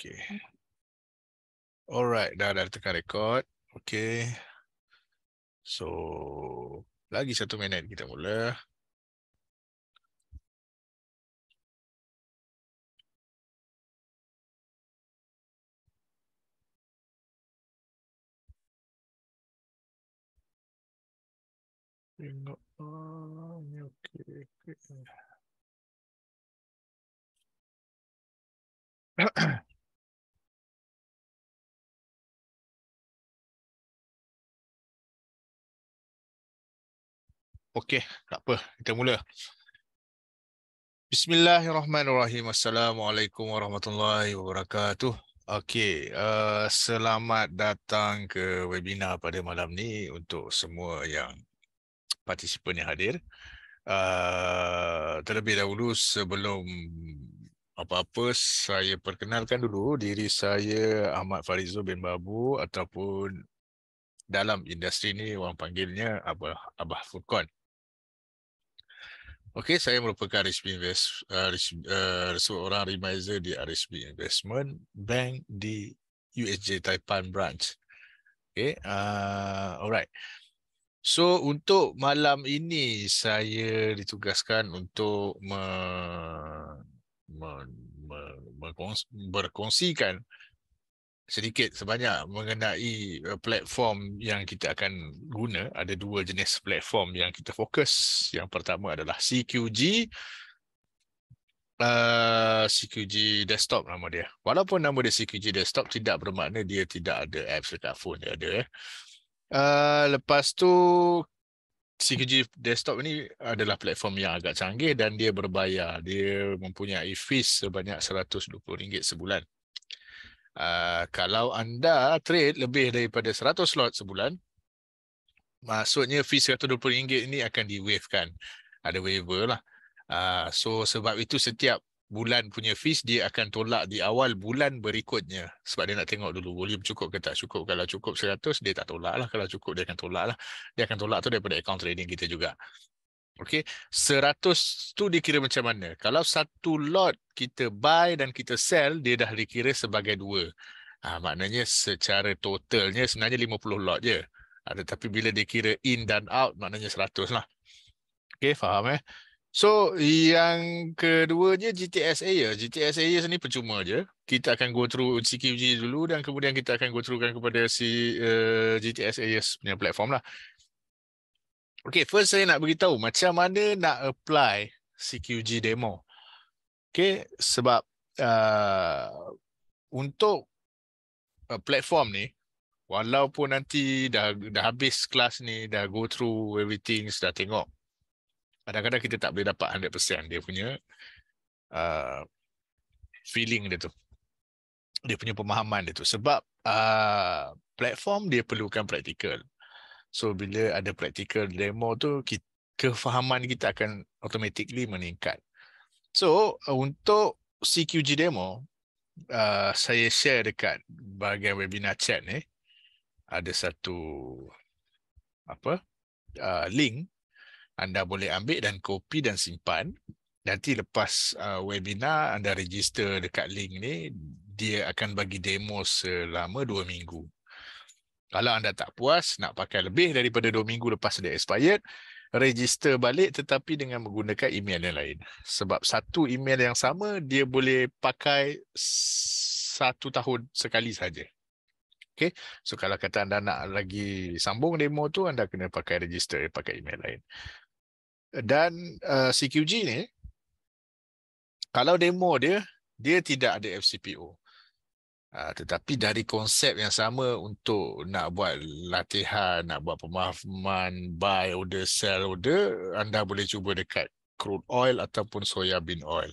Okay. Alright, dah dah tekan record. Okay. So, lagi satu minit kita mula. Tengok. Ini ah, okey. Okay. Okey, tak apa. Kita mula. Bismillahirrahmanirrahim. Assalamualaikum warahmatullahi wabarakatuh. Okey, uh, selamat datang ke webinar pada malam ni untuk semua yang partisipan yang hadir. Uh, terlebih dahulu sebelum apa-apa saya perkenalkan dulu diri saya Ahmad Farizul bin Babu ataupun dalam industri ni orang panggilnya Abah, Abah Furkon. Okey, saya merupakan RSB Invest uh, uh, seorang remiser di uh, RSB Investment Bank di USJ Taipan Branch. Okey, uh, alright. So untuk malam ini saya ditugaskan untuk me, me, me, me, berkongsikan sedikit sebanyak mengenai uh, platform yang kita akan guna. Ada dua jenis platform yang kita fokus. Yang pertama adalah CQG. Uh, CQG Desktop nama dia. Walaupun nama dia CQG Desktop, tidak bermakna dia tidak ada apps dekat phone dia ada. Uh, lepas tu, CQG Desktop ini adalah platform yang agak canggih dan dia berbayar. Dia mempunyai fees sebanyak RM120 sebulan. Ah, kalau anda trade lebih daripada 100 lot sebulan, maksudnya fee RM120 ini akan di-wavekan. Ada waiver lah. Uh, so sebab itu setiap bulan punya fees dia akan tolak di awal bulan berikutnya sebab dia nak tengok dulu volume cukup ke tak cukup kalau cukup 100 dia tak tolak lah kalau cukup dia akan tolak lah dia akan tolak tu daripada account trading kita juga Okey, seratus tu dikira macam mana? Kalau satu lot kita buy dan kita sell, dia dah dikira sebagai dua. Ha, maknanya secara totalnya sebenarnya lima puluh lot je. Ha, tetapi bila dikira in dan out, maknanya seratus lah. Okey, faham eh? So, yang keduanya GTSA ya. GTSA ya sini percuma je. Kita akan go through CQG dulu dan kemudian kita akan go throughkan kepada si uh, eh, GTSA ya punya platform lah. Okay, first saya nak beritahu macam mana nak apply CQG demo. Okay, sebab uh, untuk uh, platform ni, walaupun nanti dah, dah habis kelas ni, dah go through everything, dah tengok, kadang-kadang kita tak boleh dapat 100% dia punya uh, feeling dia tu. Dia punya pemahaman dia tu. Sebab uh, platform dia perlukan praktikal. So bila ada practical demo tu kefahaman kita akan automatically meningkat. So untuk CQG demo uh, saya share dekat bahagian webinar chat ni ada satu apa uh, link anda boleh ambil dan copy dan simpan. Nanti lepas uh, webinar anda register dekat link ni dia akan bagi demo selama 2 minggu. Kalau anda tak puas, nak pakai lebih daripada 2 minggu lepas dia expired, register balik tetapi dengan menggunakan email yang lain. Sebab satu email yang sama, dia boleh pakai satu tahun sekali saja. Okay. So kalau kata anda nak lagi sambung demo tu, anda kena pakai register, pakai email lain. Dan uh, eh, CQG ni, kalau demo dia, dia tidak ada FCPO. Uh, tetapi dari konsep yang sama untuk nak buat latihan, nak buat pemahaman, buy order, sell order, anda boleh cuba dekat crude oil ataupun soya bean oil.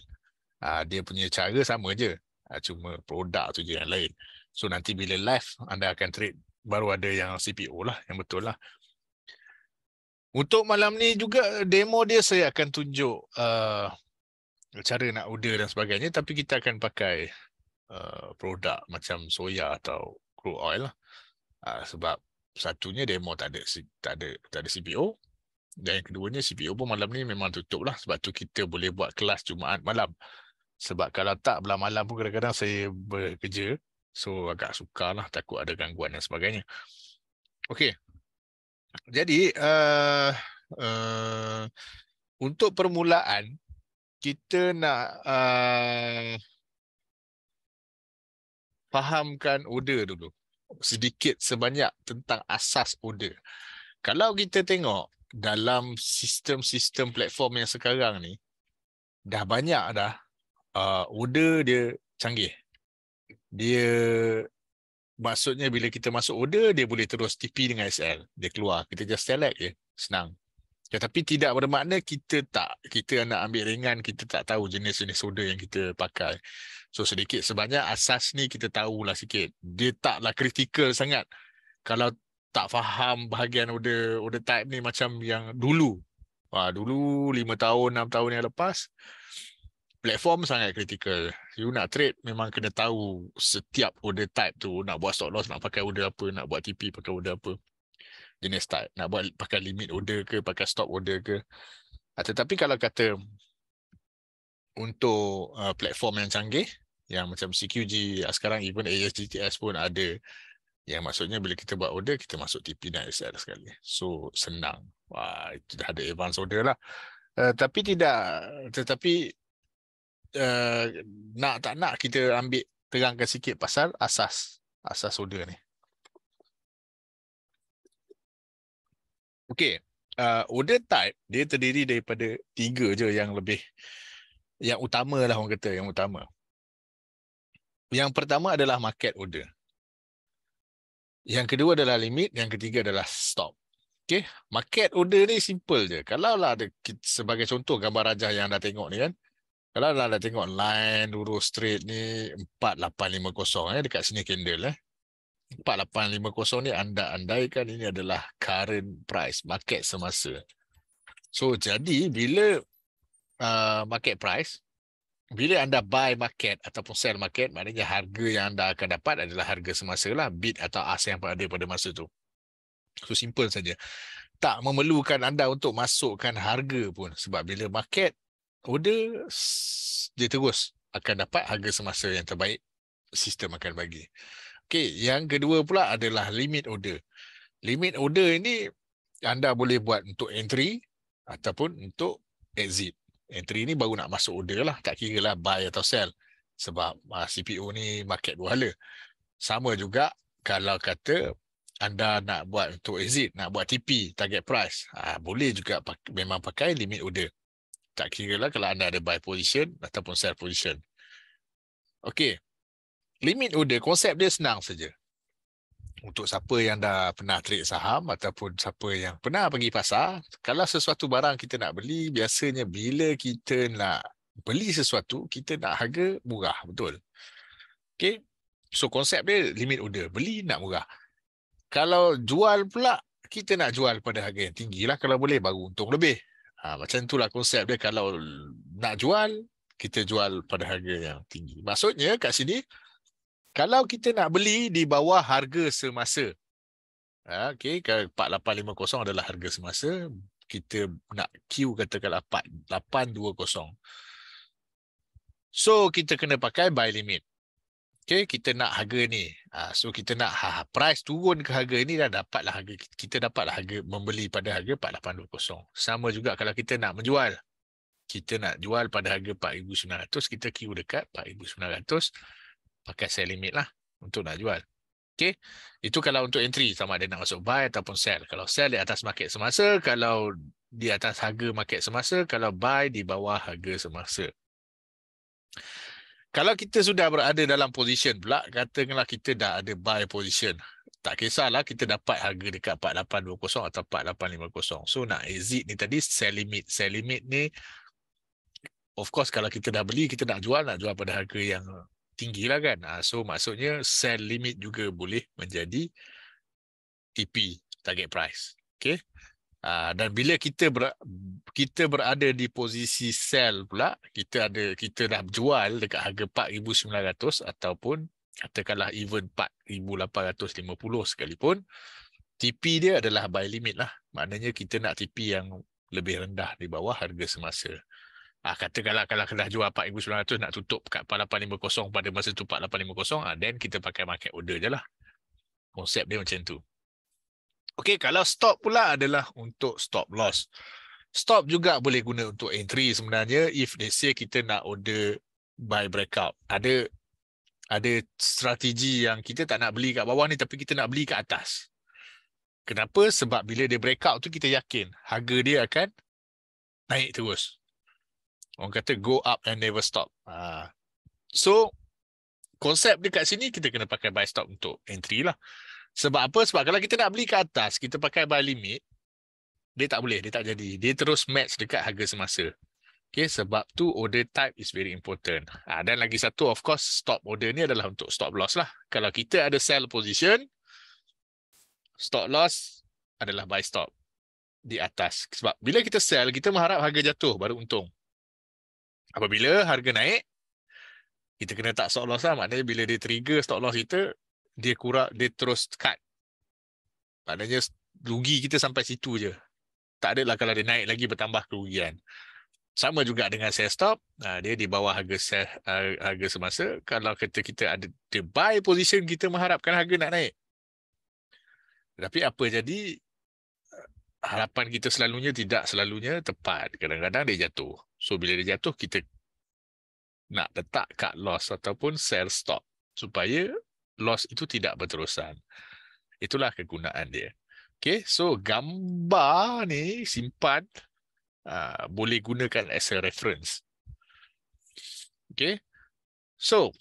Uh, dia punya cara sama je. Uh, cuma produk tu je yang lain. So nanti bila live, anda akan trade baru ada yang CPO lah, yang betul lah. Untuk malam ni juga demo dia saya akan tunjuk uh, cara nak order dan sebagainya tapi kita akan pakai Uh, produk macam soya atau crude oil lah. Uh, sebab satunya demo tak ada tak ada tak ada CPO dan yang keduanya CPO pun malam ni memang tutup lah sebab tu kita boleh buat kelas Jumaat malam sebab kalau tak belah malam pun kadang-kadang saya bekerja so agak sukar lah takut ada gangguan dan sebagainya Okey. jadi uh, uh, untuk permulaan kita nak uh, fahamkan order dulu sedikit sebanyak tentang asas order. Kalau kita tengok dalam sistem-sistem platform yang sekarang ni dah banyak dah uh, order dia canggih. Dia maksudnya bila kita masuk order dia boleh terus TP dengan SL, dia keluar kita just select je, senang. ya tapi tidak bermakna kita tak kita nak ambil ringan kita tak tahu jenis-jenis order yang kita pakai. So sedikit sebanyak asas ni kita tahu lah sikit. Dia taklah kritikal sangat. Kalau tak faham bahagian order order type ni macam yang dulu. Ha, dulu 5 tahun, 6 tahun yang lepas, platform sangat kritikal. You nak trade memang kena tahu setiap order type tu nak buat stop loss, nak pakai order apa, nak buat TP pakai order apa. Jenis type. Nak buat pakai limit order ke, pakai stop order ke. Ha, tetapi kalau kata untuk uh, platform yang canggih, yang macam CQG ah, sekarang even ASGTS pun ada yang maksudnya bila kita buat order kita masuk TP dan SL sekali so senang wah itu dah ada advance order lah uh, tapi tidak tetapi uh, nak tak nak kita ambil terangkan sikit pasal asas asas order ni Okay, uh, eh, order type dia terdiri daripada tiga je yang lebih yang utama lah orang kata yang utama. Yang pertama adalah market order. Yang kedua adalah limit. Yang ketiga adalah stop. Okay. Market order ni simple je. Kalau lah sebagai contoh gambar rajah yang anda tengok ni kan. Kalau lah anda tengok line lurus straight ni 4850 eh, dekat sini candle. Eh. 4850 ni anda andaikan ini adalah current price. Market semasa. So jadi bila uh, market price bila anda buy market ataupun sell market, maknanya harga yang anda akan dapat adalah harga semasa lah, bid atau ask yang ada pada masa tu. So simple saja. Tak memerlukan anda untuk masukkan harga pun sebab bila market order, dia terus akan dapat harga semasa yang terbaik sistem akan bagi. Okay, yang kedua pula adalah limit order. Limit order ini anda boleh buat untuk entry ataupun untuk exit entry ni baru nak masuk order lah. Tak kira lah buy atau sell. Sebab uh, ah, CPU ni market dua hala. Sama juga kalau kata anda nak buat untuk exit, nak buat TP, target price. Uh, boleh juga pak- memang pakai limit order. Tak kira lah kalau anda ada buy position ataupun sell position. Okay. Limit order, konsep dia senang saja untuk siapa yang dah pernah trade saham ataupun siapa yang pernah pergi pasar, kalau sesuatu barang kita nak beli, biasanya bila kita nak beli sesuatu, kita nak harga murah, betul? Okay, so konsep dia limit order, beli nak murah. Kalau jual pula, kita nak jual pada harga yang tinggi lah kalau boleh baru untung lebih. Ha, macam itulah konsep dia kalau nak jual, kita jual pada harga yang tinggi. Maksudnya kat sini, kalau kita nak beli di bawah harga semasa ha, okay, 4850 adalah harga semasa kita nak queue katakan 8820 so kita kena pakai buy limit Okay, kita nak harga ni. Ha, so, kita nak ha, ha, price turun ke harga ni dah dapatlah harga. Kita dapatlah harga membeli pada harga 4820 Sama juga kalau kita nak menjual. Kita nak jual pada harga 4900 Kita queue dekat pakai sell limit lah untuk nak jual. Okay. Itu kalau untuk entry sama ada nak masuk buy ataupun sell. Kalau sell di atas market semasa, kalau di atas harga market semasa, kalau buy di bawah harga semasa. Kalau kita sudah berada dalam position pula, katakanlah kita dah ada buy position. Tak kisahlah kita dapat harga dekat 4820 atau 4850. So nak exit ni tadi sell limit. Sell limit ni of course kalau kita dah beli kita nak jual nak jual pada harga yang tinggi lah kan. Ah, so maksudnya sell limit juga boleh menjadi TP, target price. Okay. Ah, dan bila kita ber, kita berada di posisi sell pula, kita ada kita dah jual dekat harga 4,900 ataupun katakanlah even 4,850 sekalipun, TP dia adalah buy limit lah. Maknanya kita nak TP yang lebih rendah di bawah harga semasa. Ah ha, kalau kalau kena jual 4900 nak tutup kat 4850 pada masa tu 4850 ah ha, then kita pakai market order jelah. Konsep dia macam tu. Okey, kalau stop pula adalah untuk stop loss. Stop juga boleh guna untuk entry sebenarnya if they say kita nak order buy breakout. Ada ada strategi yang kita tak nak beli kat bawah ni tapi kita nak beli kat atas. Kenapa? Sebab bila dia breakout tu kita yakin harga dia akan naik terus. Orang kata go up and never stop. Uh, so, konsep dekat sini kita kena pakai buy stop untuk entry lah. Sebab apa? Sebab kalau kita nak beli ke atas, kita pakai buy limit, dia tak boleh, dia tak jadi. Dia terus match dekat harga semasa. Okay, sebab tu order type is very important. Uh, dan lagi satu, of course, stop order ni adalah untuk stop loss lah. Kalau kita ada sell position, stop loss adalah buy stop di atas. Sebab bila kita sell, kita mengharap harga jatuh baru untung. Apabila harga naik, kita kena tak stop loss lah. Maknanya bila dia trigger stop loss kita, dia kurang, dia terus cut. Maknanya rugi kita sampai situ je. Tak ada lah kalau dia naik lagi bertambah kerugian. Sama juga dengan sell stop. Ha, dia di bawah harga sell, ha, harga semasa. Kalau kita kita ada dia buy position, kita mengharapkan harga nak naik. Tapi apa jadi? Harapan kita selalunya tidak selalunya tepat. Kadang-kadang dia jatuh. So bila dia jatuh kita nak letak cut loss ataupun sell stop supaya loss itu tidak berterusan. Itulah kegunaan dia. Okay, so gambar ni simpan uh, boleh gunakan as a reference. Okay, so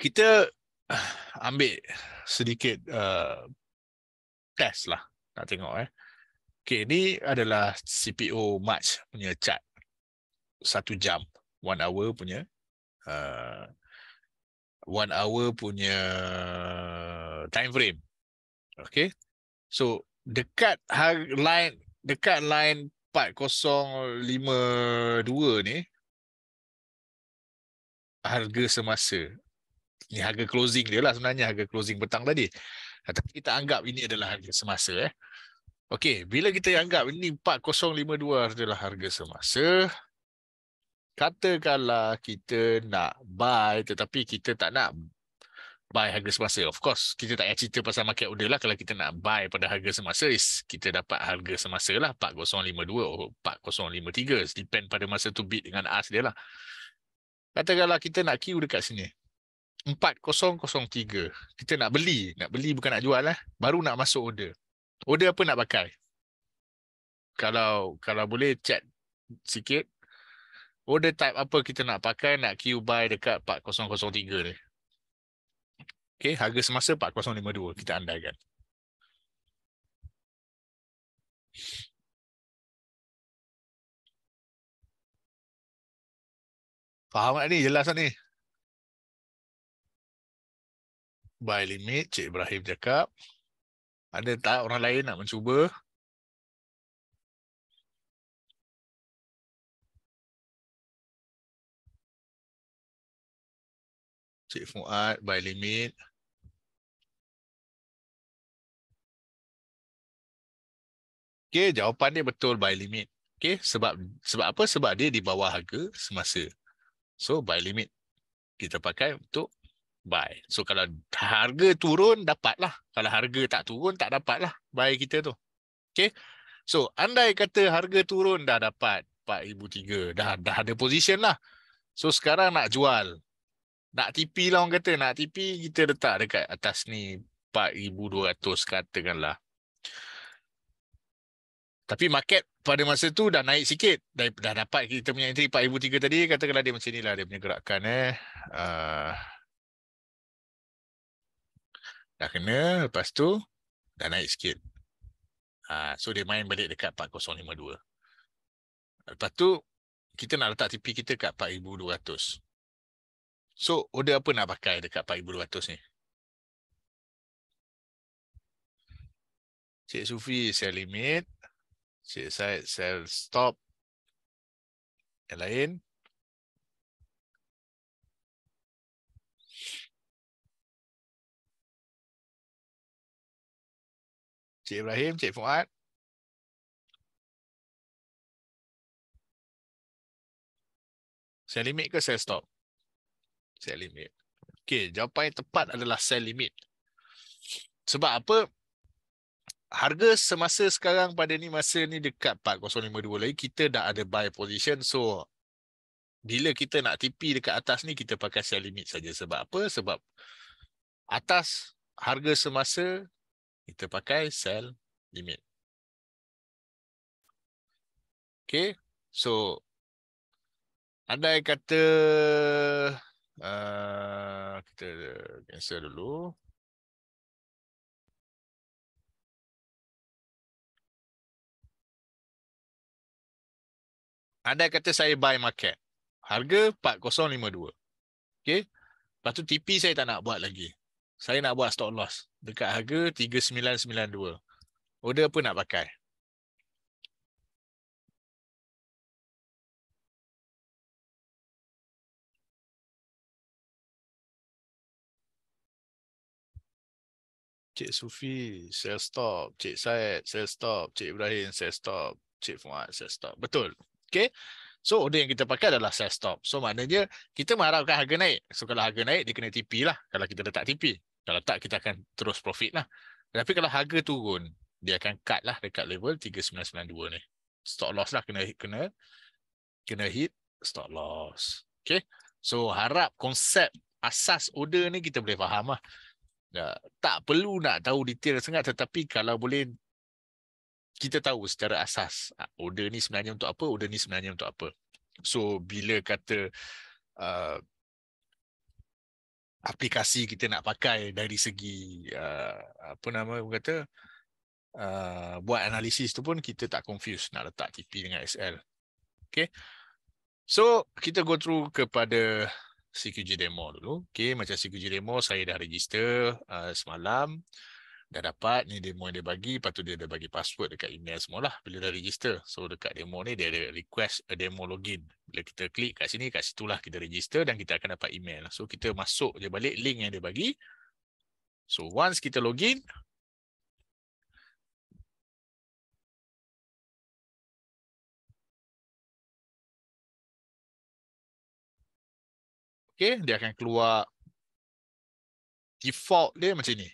kita ambil sedikit uh, test lah nak tengok eh. Okay, ni adalah CPO March punya chart satu jam one hour punya uh, one hour punya time frame okay so dekat line dekat line empat kosong lima dua ni harga semasa ni harga closing dia lah sebenarnya harga closing petang tadi tapi kita anggap ini adalah harga semasa eh Okey, bila kita anggap ini 4052 adalah harga semasa, katakanlah kita nak buy tetapi kita tak nak buy harga semasa. Of course, kita tak payah cerita pasal market order lah. Kalau kita nak buy pada harga semasa, is kita dapat harga semasa lah. 4.052 atau 4.053. Depend pada masa tu bid dengan as dia lah. Katakanlah kita nak queue dekat sini. 4.003. Kita nak beli. Nak beli bukan nak jual lah. Baru nak masuk order. Order apa nak pakai? Kalau kalau boleh chat sikit order oh, type apa kita nak pakai nak queue buy dekat 4003 ni. okay harga semasa 4052 kita andaikan. Faham tak ni? Jelas tak ni? Buy limit, Cik Ibrahim cakap. Ada tak orang lain nak mencuba? Cik Fuad by limit. Okey, jawapan dia betul by limit. Okey, sebab sebab apa? Sebab dia di bawah harga semasa. So by limit kita pakai untuk buy. So kalau harga turun dapatlah. Kalau harga tak turun tak dapatlah buy kita tu. Okey. So andai kata harga turun dah dapat 4003, dah dah ada position lah. So sekarang nak jual nak tipi lah orang kata nak tipi kita letak dekat atas ni 4200 katakanlah tapi market pada masa tu dah naik sikit dah, dah dapat kita punya entry 4003 tadi katakanlah dia macam lah dia punya gerakan eh uh, dah kena lepas tu dah naik sikit uh, so dia main balik dekat 4052 lepas tu kita nak letak tipi kita kat 4200 So order apa nak pakai dekat 4200 ni? Cik Sufi saya limit. Cik Syed sell stop. Yang lain. Cik Ibrahim, Cik Fuad. saya limit ke saya stop? set limit. Okey, jawapan yang tepat adalah sell limit. Sebab apa? Harga semasa sekarang pada ni masa ni dekat 4052 lagi kita dah ada buy position so bila kita nak tipi dekat atas ni kita pakai sell limit saja sebab apa? Sebab atas harga semasa kita pakai sell limit. Okey. So andai kata Uh, kita cancel dulu. Anda kata saya buy market. Harga 4.052. Okay. Lepas tu TP saya tak nak buat lagi. Saya nak buat stop loss. Dekat harga 3.992. Order apa nak pakai? Cik Sufi, saya stop. Cik Syed, saya stop. Cik Ibrahim, saya stop. Cik Fuad, saya stop. Betul. Okay. So, order yang kita pakai adalah saya stop. So, maknanya kita mengharapkan harga naik. So, kalau harga naik, dia kena tipi lah. Kalau kita letak tipi, Kalau tak, kita akan terus profit lah. Tapi kalau harga turun, dia akan cut lah dekat level 3992 ni. Stop loss lah. Kena hit, kena, kena hit stop loss. Okay. So, harap konsep asas order ni kita boleh faham lah uh, tak perlu nak tahu detail sangat tetapi kalau boleh kita tahu secara asas uh, order ni sebenarnya untuk apa order ni sebenarnya untuk apa so bila kata uh, aplikasi kita nak pakai dari segi uh, apa nama orang kata uh, buat analisis tu pun kita tak confuse nak letak TP dengan SL. Okay. So kita go through kepada CQG demo dulu. Okay, macam CQG demo saya dah register uh, semalam. Dah dapat ni demo yang dia bagi. Lepas tu dia dah bagi password dekat email semualah. Bila dah register. So dekat demo ni dia ada request a demo login. Bila kita klik kat sini, kat situlah kita register dan kita akan dapat email. So kita masuk je balik link yang dia bagi. So once kita login, Okay, dia akan keluar default dia macam ni.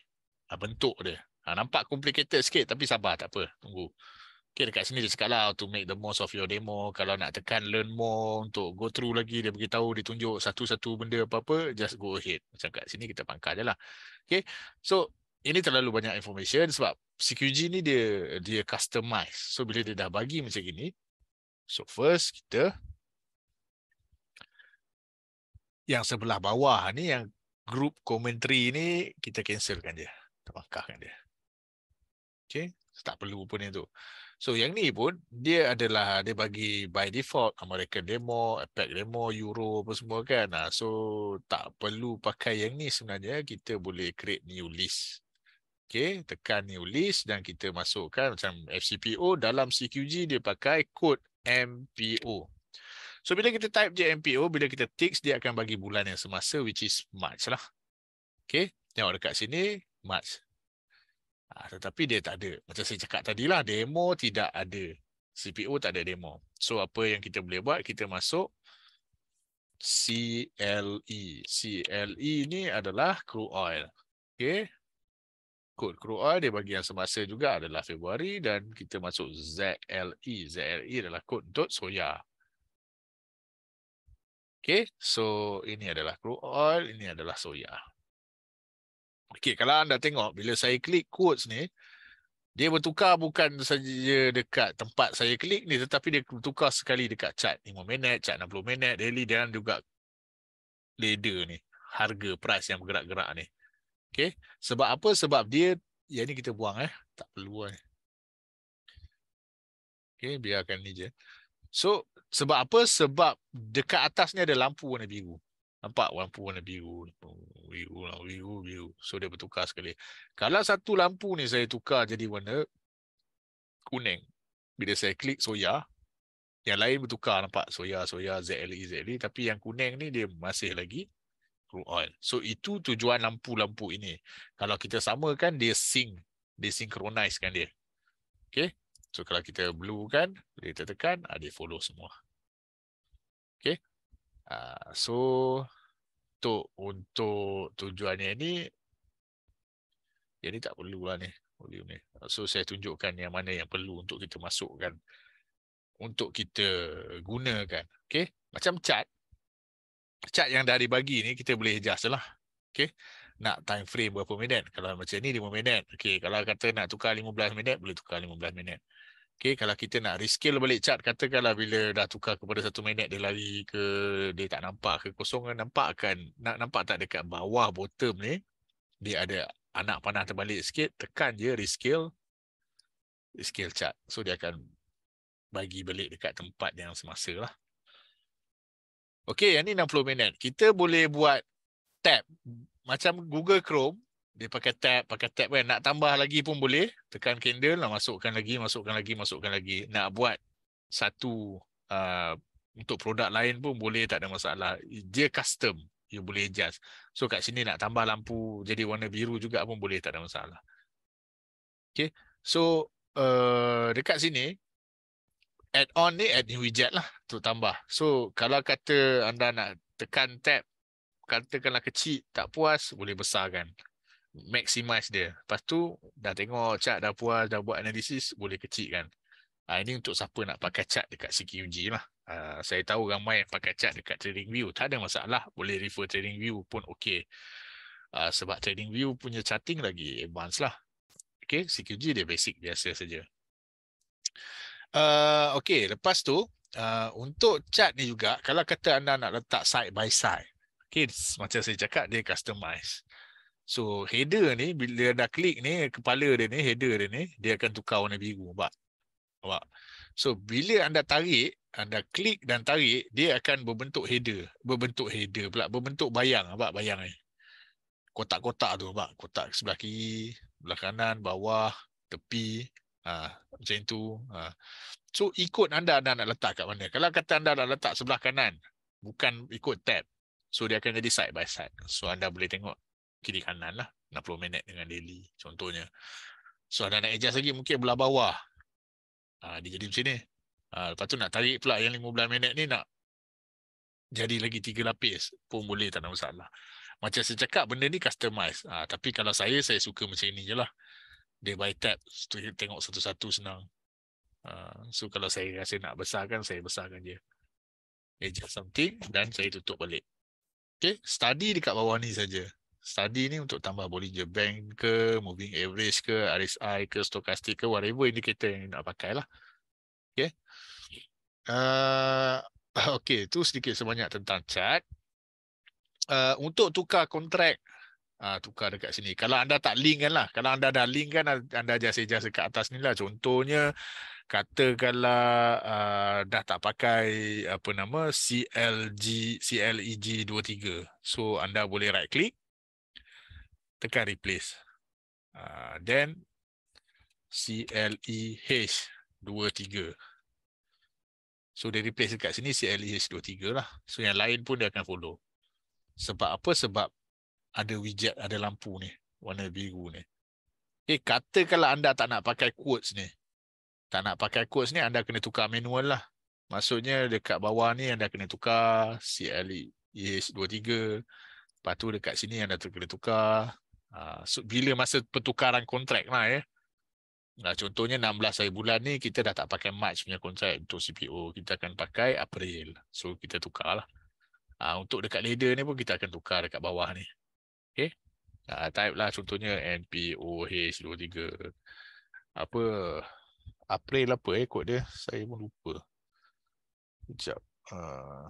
Ha, bentuk dia. Ha, nampak complicated sikit tapi sabar tak apa. Tunggu. Okay, dekat sini dia cakap lah to make the most of your demo. Kalau nak tekan learn more untuk go through lagi, dia beritahu, dia tunjuk satu-satu benda apa-apa, just go ahead. Macam kat sini kita pangkal je lah. Okay. So, ini terlalu banyak information sebab CQG ni dia dia customize. So, bila dia dah bagi macam ini, so first kita yang sebelah bawah ni yang group commentary ni kita cancelkan dia terbangkahkan dia okey tak perlu pun yang tu so yang ni pun dia adalah dia bagi by default American demo APEC demo euro apa semua kan ah, so tak perlu pakai yang ni sebenarnya kita boleh create new list okey tekan new list dan kita masukkan macam FCPO dalam CQG dia pakai code MPO So bila kita type je MPO, bila kita tick, dia akan bagi bulan yang semasa which is March lah. Okay, tengok dekat sini, March. Ha, tetapi dia tak ada. Macam saya cakap tadi lah, demo tidak ada. CPO tak ada demo. So apa yang kita boleh buat, kita masuk CLE. CLE ni adalah crude oil. Okay. Kod crude oil dia bagi yang semasa juga adalah Februari dan kita masuk ZLE. ZLE adalah kod untuk soya. Okay, so ini adalah crude oil, ini adalah soya. Okay, kalau anda tengok, bila saya klik quotes ni, dia bertukar bukan saja dekat tempat saya klik ni, tetapi dia bertukar sekali dekat chart 5 minit, chart 60 minit, daily dan juga leader ni, harga price yang bergerak-gerak ni. Okay, sebab apa? Sebab dia, ya ni kita buang eh, tak perlu eh. Okay, biarkan ni je. So, sebab apa? Sebab dekat atas ni ada lampu warna biru. Nampak lampu warna biru. Biru, biru, biru. So dia bertukar sekali. Kalau satu lampu ni saya tukar jadi warna kuning. Bila saya klik soya, yang lain bertukar nampak soya, soya, ZLE, ZLE. Tapi yang kuning ni dia masih lagi true on. So itu tujuan lampu-lampu ini. Kalau kita samakan dia sync. Dia synchronize kan dia. Okay. So kalau kita blue kan, kita tekan, ada ah, follow semua. Okay. Uh, so untuk, untuk tujuannya ni, jadi tak perlu lah ni volume ni. So saya tunjukkan yang mana yang perlu untuk kita masukkan untuk kita gunakan. Okay. Macam chat. Chat yang dah dibagi ni kita boleh adjust lah. Okay. Nak time frame berapa minit. Kalau macam ni 5 minit. Okay. Kalau kata nak tukar 15 minit, boleh tukar 15 minit. Okay, kalau kita nak reskill balik chart, katakanlah bila dah tukar kepada satu minit, dia lari ke, dia tak nampak ke kosong, nampak kan, nak nampak tak dekat bawah bottom ni, dia ada anak panah terbalik sikit, tekan je reskill, reskill chart. So, dia akan bagi balik dekat tempat yang semasa lah. Okay, yang ni 60 minit. Kita boleh buat tab. Macam Google Chrome, dia pakai tab, pakai tab kan. Nak tambah lagi pun boleh. Tekan candle, lah, masukkan lagi, masukkan lagi, masukkan lagi. Nak buat satu uh, untuk produk lain pun boleh, tak ada masalah. Dia custom, you boleh adjust. So kat sini nak tambah lampu jadi warna biru juga pun boleh, tak ada masalah. Okay. So uh, dekat sini, add-on ni add new widget lah untuk tambah. So kalau kata anda nak tekan tab, katakanlah kecil, tak puas, boleh besarkan maximize dia. Lepas tu dah tengok chart dah puas dah buat analisis boleh kecilkan. Uh, ah, ini untuk siapa nak pakai chart dekat CQG lah. Uh, saya tahu ramai yang pakai chart dekat trading view tak ada masalah boleh refer trading view pun okey. Uh, sebab trading view punya charting lagi advance lah. Okay, CQG dia basic biasa saja. Uh, okey, lepas tu Uh, untuk chart ni juga, kalau kata anda nak letak side by side, okay, macam saya cakap, dia customize. So header ni bila dah klik ni kepala dia ni header dia ni dia akan tukar warna biru nampak. Nampak. So bila anda tarik, anda klik dan tarik, dia akan berbentuk header, berbentuk header pula, berbentuk bayang nampak bayang ni. Kotak-kotak tu nampak, kotak sebelah kiri, sebelah kanan, bawah, tepi, ah ha, macam tu. Ha. So ikut anda anda nak letak kat mana. Kalau kata anda nak letak sebelah kanan, bukan ikut tab. So dia akan jadi side by side. So anda boleh tengok kiri kanan lah 60 minit dengan daily contohnya so anda nak adjust lagi mungkin belah bawah ha, dia jadi macam ni ha, lepas tu nak tarik pula yang 15 minit ni nak jadi lagi tiga lapis pun boleh tak ada masalah macam saya cakap benda ni customize ha, ah, tapi kalau saya saya suka macam ni je lah day by tap tengok satu-satu senang ha, so kalau saya rasa nak besarkan saya besarkan je adjust something dan saya tutup balik Okay, study dekat bawah ni saja study ni untuk tambah Bollinger Bank ke, Moving Average ke, RSI ke, Stochastic ke, whatever indicator yang nak pakai lah. Okay. Uh, okay, tu sedikit sebanyak tentang chart. Uh, untuk tukar kontrak, uh, tukar dekat sini. Kalau anda tak link kan lah. Kalau anda dah link kan, anda jasa-jasa kat atas ni lah. Contohnya, katakanlah uh, dah tak pakai apa nama CLG CLEG 23. So anda boleh right click tekan replace. Uh, then e H 23. So dia replace dekat sini C L E CLEH 23 lah. So yang lain pun dia akan follow. Sebab apa? Sebab ada widget, ada lampu ni. Warna biru ni. Okay, eh, katakanlah anda tak nak pakai quotes ni. Tak nak pakai quotes ni, anda kena tukar manual lah. Maksudnya dekat bawah ni anda kena tukar C L E H 23. Lepas tu dekat sini anda kena tukar Ah, so, bila masa pertukaran kontrak lah ya. Eh. Nah, contohnya 16 hari bulan ni kita dah tak pakai March punya kontrak untuk CPO. Kita akan pakai April. So kita tukar lah. Ha, untuk dekat leader ni pun kita akan tukar dekat bawah ni. Okay. Ha, type lah contohnya NPOH23. Apa? April apa eh kod dia? Saya pun lupa. Sekejap. Uh,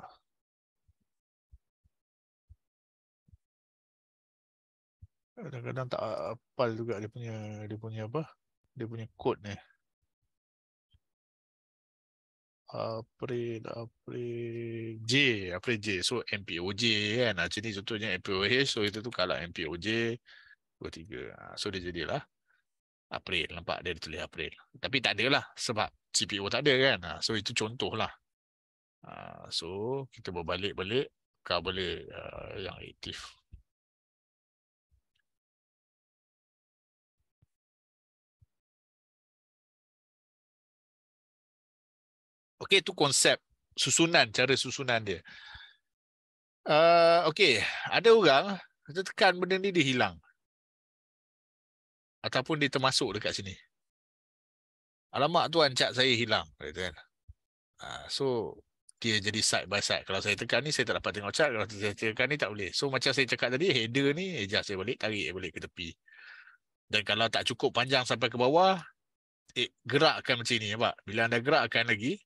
kadang-kadang tak uh, apal juga dia punya dia punya apa dia punya kod ni April April J April J so MPOJ kan ah, macam ni contohnya MPOH so itu tu kalah MPOJ 23 ah, so dia jadilah April nampak dia tulis April tapi tak adalah sebab CPO tak ada kan ah, so itu contohlah so kita berbalik-balik kabel yang aktif Okey, itu konsep susunan, cara susunan dia. Uh, Okey, ada orang kita tekan benda ni dia hilang. Ataupun dia termasuk dekat sini. Alamak tuan cak saya hilang. Right, kan? Uh, so, dia jadi side by side. Kalau saya tekan ni, saya tak dapat tengok cak. Kalau saya tekan ni, tak boleh. So, macam saya cakap tadi, header ni, adjust saya balik, tarik balik ke tepi. Dan kalau tak cukup panjang sampai ke bawah, eh, gerakkan macam ni. Nampak? Bila anda gerakkan lagi,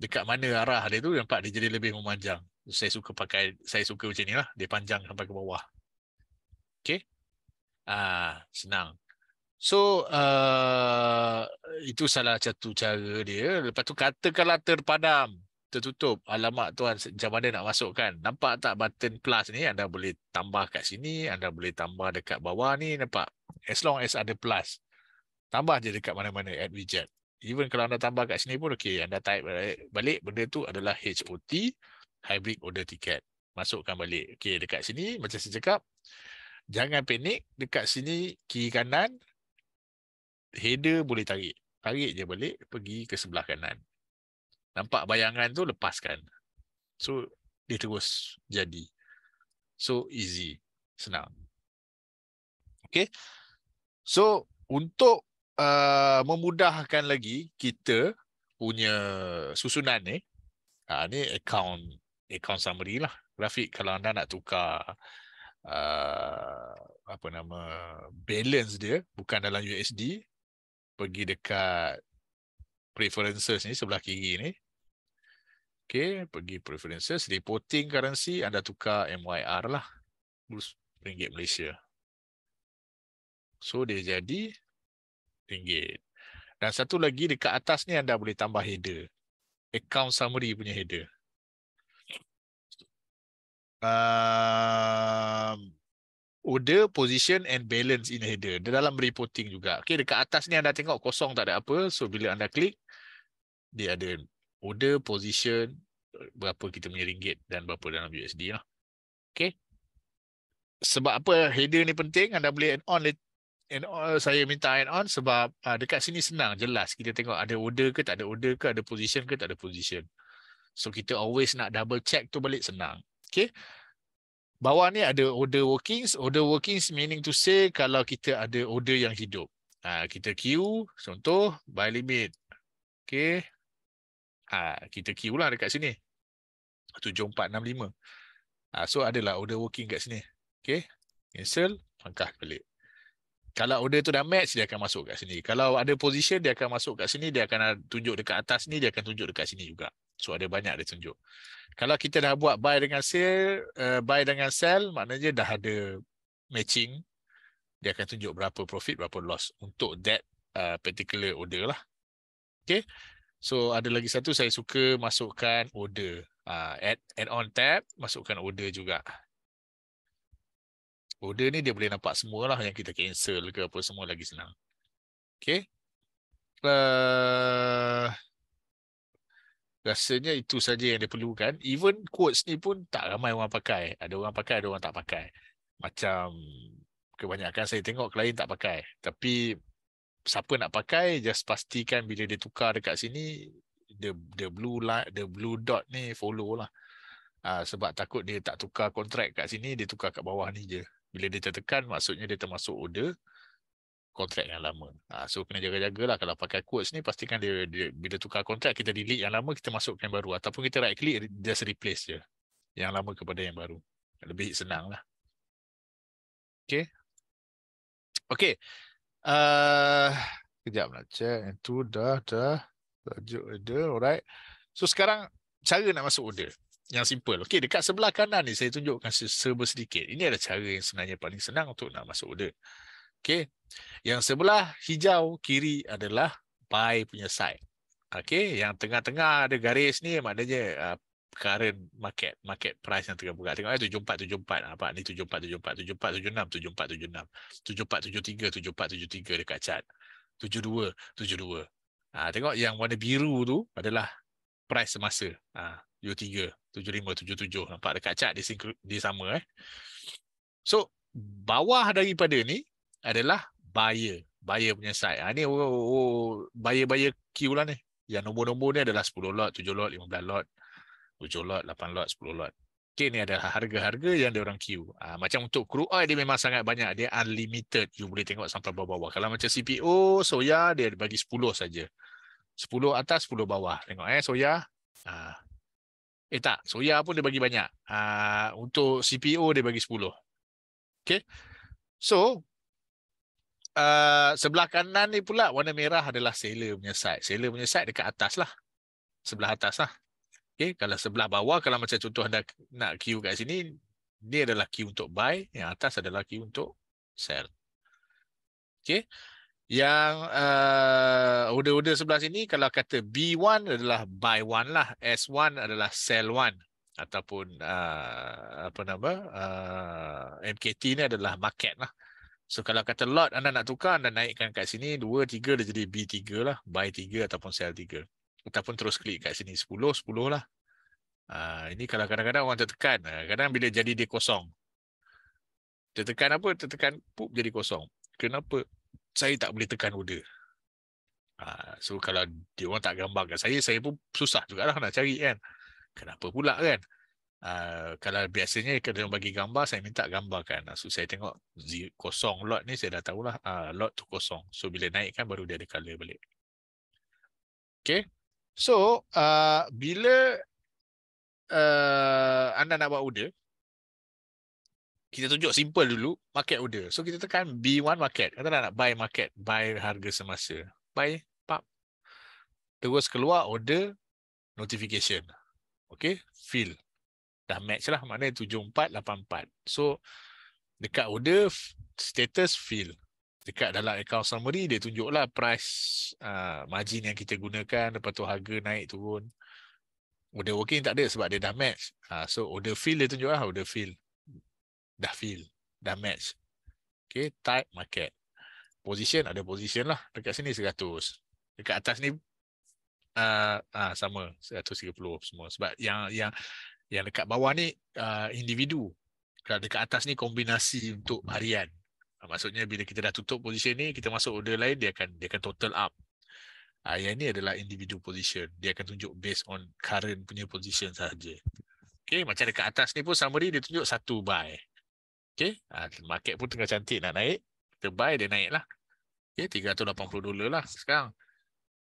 dekat mana arah dia tu nampak dia jadi lebih memanjang. Saya suka pakai saya suka macam inilah, dia panjang sampai ke bawah. Okey. Ah, senang. So, uh, itu salah satu cara dia. Lepas tu katakanlah terpadam, tertutup. Alamak tuan, macam mana nak masukkan? Nampak tak button plus ni? Anda boleh tambah kat sini. Anda boleh tambah dekat bawah ni. Nampak? As long as ada plus. Tambah je dekat mana-mana. Add widget even kalau anda tambah kat sini pun okey anda type balik, balik benda tu adalah HOT hybrid order ticket masukkan balik okey dekat sini macam saya cakap jangan panik dekat sini kiri kanan header boleh tarik tarik je balik pergi ke sebelah kanan nampak bayangan tu lepaskan so dia terus jadi so easy senang okey so untuk uh, memudahkan lagi kita punya susunan ni. Uh, ni account account summary lah. Grafik kalau anda nak tukar uh, apa nama balance dia bukan dalam USD pergi dekat preferences ni sebelah kiri ni. Okay, pergi preferences, reporting currency, anda tukar MYR lah. Ringgit Malaysia. So, dia jadi ringgit. Dan satu lagi dekat atas ni anda boleh tambah header. Account summary punya header. Um, order, position and balance in header. Dia dalam reporting juga. Okay, dekat atas ni anda tengok kosong tak ada apa. So bila anda klik, dia ada order, position, berapa kita punya ringgit dan berapa dalam USD. Lah. Okay. Sebab apa header ni penting, anda boleh add on and on, uh, saya minta iron on sebab uh, dekat sini senang jelas kita tengok ada order ke tak ada order ke ada position ke tak ada position so kita always nak double check tu balik senang okay bawah ni ada order workings order workings meaning to say kalau kita ada order yang hidup uh, kita queue contoh buy limit okay uh, kita queue lah dekat sini 7465 uh, ha, so adalah order working kat sini okay cancel angkat balik kalau order tu dah match dia akan masuk kat sini kalau ada position dia akan masuk kat sini dia akan tunjuk dekat atas ni dia akan tunjuk dekat sini juga so ada banyak dia tunjuk kalau kita dah buat buy dengan sell, uh, eh, buy dengan sell maknanya dah ada matching dia akan tunjuk berapa profit berapa loss untuk that uh, particular order lah okay so ada lagi satu saya suka masukkan order uh, add add on tab masukkan order juga order ni dia boleh nampak semualah yang kita cancel ke apa semua lagi senang. Okay, Uh, rasanya itu saja yang dia perlukan. Even quotes ni pun tak ramai orang pakai. Ada orang pakai, ada orang tak pakai. Macam kebanyakan saya tengok klien tak pakai. Tapi siapa nak pakai just pastikan bila dia tukar dekat sini the the blue light the blue dot ni follow lah. Uh, sebab takut dia tak tukar kontrak kat sini dia tukar kat bawah ni je. Bila dia tertekan, maksudnya dia termasuk order kontrak yang lama. Ha, so kena jaga jaga lah. kalau pakai quotes ni pastikan dia, dia bila tukar kontrak kita delete yang lama kita masukkan yang baru ataupun kita right click just replace je yang lama kepada yang baru. Lebih senang lah. Okay. Okay. Uh, ah, kejap nak check. Yang tu dah dah tajuk order. Alright. So sekarang cara nak masuk order yang simple. Okey, dekat sebelah kanan ni saya tunjukkan serba sedikit. Ini adalah cara yang sebenarnya paling senang untuk nak masuk order. Okey. Yang sebelah hijau kiri adalah buy punya side. Okey, yang tengah-tengah ada garis ni maknanya uh, current market market price yang tengah buka. Tengok eh 74 74 apa ni 74 74 74 76 74 76 74 73 74 73 dekat chart. 72 74 72 ah tengok yang warna biru tu adalah price semasa ah 73, 75, 77. Nampak dekat cat dia, sinkru, dia sama. Eh? So, bawah daripada ni adalah buyer. Buyer punya side. Ha, ni oh, oh, oh buyer-buyer queue lah ni. Yang nombor-nombor ni adalah 10 lot, 7 lot, 15 lot, 7 lot, 8 lot, 10 lot. Okay, ni adalah harga-harga yang diorang queue. Ha, macam untuk crew oil, dia memang sangat banyak. Dia unlimited. You boleh tengok sampai bawah-bawah. Kalau macam CPO, soya, dia bagi 10 saja. 10 atas, 10 bawah. Tengok eh, soya. Ha, Eh tak, soya pun dia bagi banyak. Uh, untuk CPO dia bagi 10. Okay. So, uh, sebelah kanan ni pula warna merah adalah seller punya side. Seller punya side dekat atas lah. Sebelah atas lah. Okay. Kalau sebelah bawah, kalau macam contoh anda nak queue kat sini, ni adalah queue untuk buy, yang atas adalah queue untuk sell. Okay yang uh, eh, order-order sebelah sini kalau kata B1 adalah buy one lah S1 adalah sell one ataupun uh, apa nama uh, eh, MKT ni adalah market lah so kalau kata lot anda nak tukar anda naikkan kat sini 2, 3 dia jadi B3 lah buy 3 ataupun sell 3 ataupun terus klik kat sini 10, 10 lah uh, ini kalau kadang-kadang orang tertekan kadang-kadang ah, bila jadi dia kosong tertekan apa? tertekan pup jadi kosong kenapa? saya tak boleh tekan order. Ha, so kalau dia orang tak gambarkan saya, saya pun susah juga lah nak cari kan. Kenapa pula kan? Ha, kalau biasanya kalau dia bagi gambar, saya minta gambarkan. Ah, so saya tengok kosong lot ni, saya dah tahulah ha, lot tu kosong. So bila naik kan baru dia ada color balik. Okay. So, uh, bila uh, anda nak buat order, kita tunjuk simple dulu market order. So kita tekan B1 market. Kata nak buy market, buy harga semasa. Buy pop. Terus keluar order notification. Okay, fill. Dah match lah maknanya 7484. So dekat order status fill. Dekat dalam account summary dia tunjuklah price uh, margin yang kita gunakan lepas tu harga naik turun. Order working tak ada sebab dia dah match. Uh, so order fill dia tunjuklah order fill dah feel, dah match. Okay, type market. Position ada position lah. Dekat sini 100. Dekat atas ni uh, uh, sama 130 semua. Sebab yang yang yang dekat bawah ni uh, individu. Kalau dekat atas ni kombinasi untuk harian. Uh, maksudnya bila kita dah tutup position ni, kita masuk order lain dia akan dia akan total up. Uh, yang ini adalah individu position. Dia akan tunjuk based on current punya position sahaja. Okay, macam dekat atas ni pun summary dia tunjuk satu buy. Okay. Ha, ah, market pun tengah cantik nak naik. Kita buy dia naik lah. Okay. 380 dolar lah sekarang.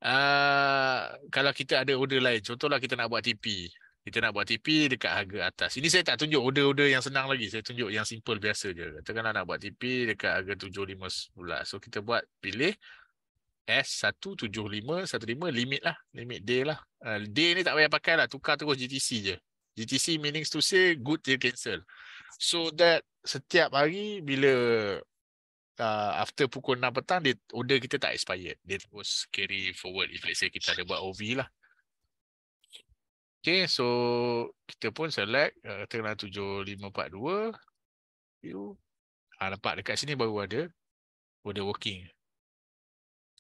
Uh, kalau kita ada order lain. Contohlah kita nak buat TP. Kita nak buat TP dekat harga atas. Ini saya tak tunjuk order-order yang senang lagi. Saya tunjuk yang simple biasa je. Katakanlah nak buat TP dekat harga 7.5 pula. So kita buat pilih S175, 15 limit lah. Limit day lah. Uh, day ni tak payah pakai lah. Tukar terus GTC je. GTC meaning to say good till cancel. So that setiap hari bila uh, after pukul 6 petang, dia, order kita tak expired. Dia terus carry forward if let's say kita ada buat OV lah. Okay, so kita pun select uh, 7542. You. Ha, nampak dekat sini baru ada order working.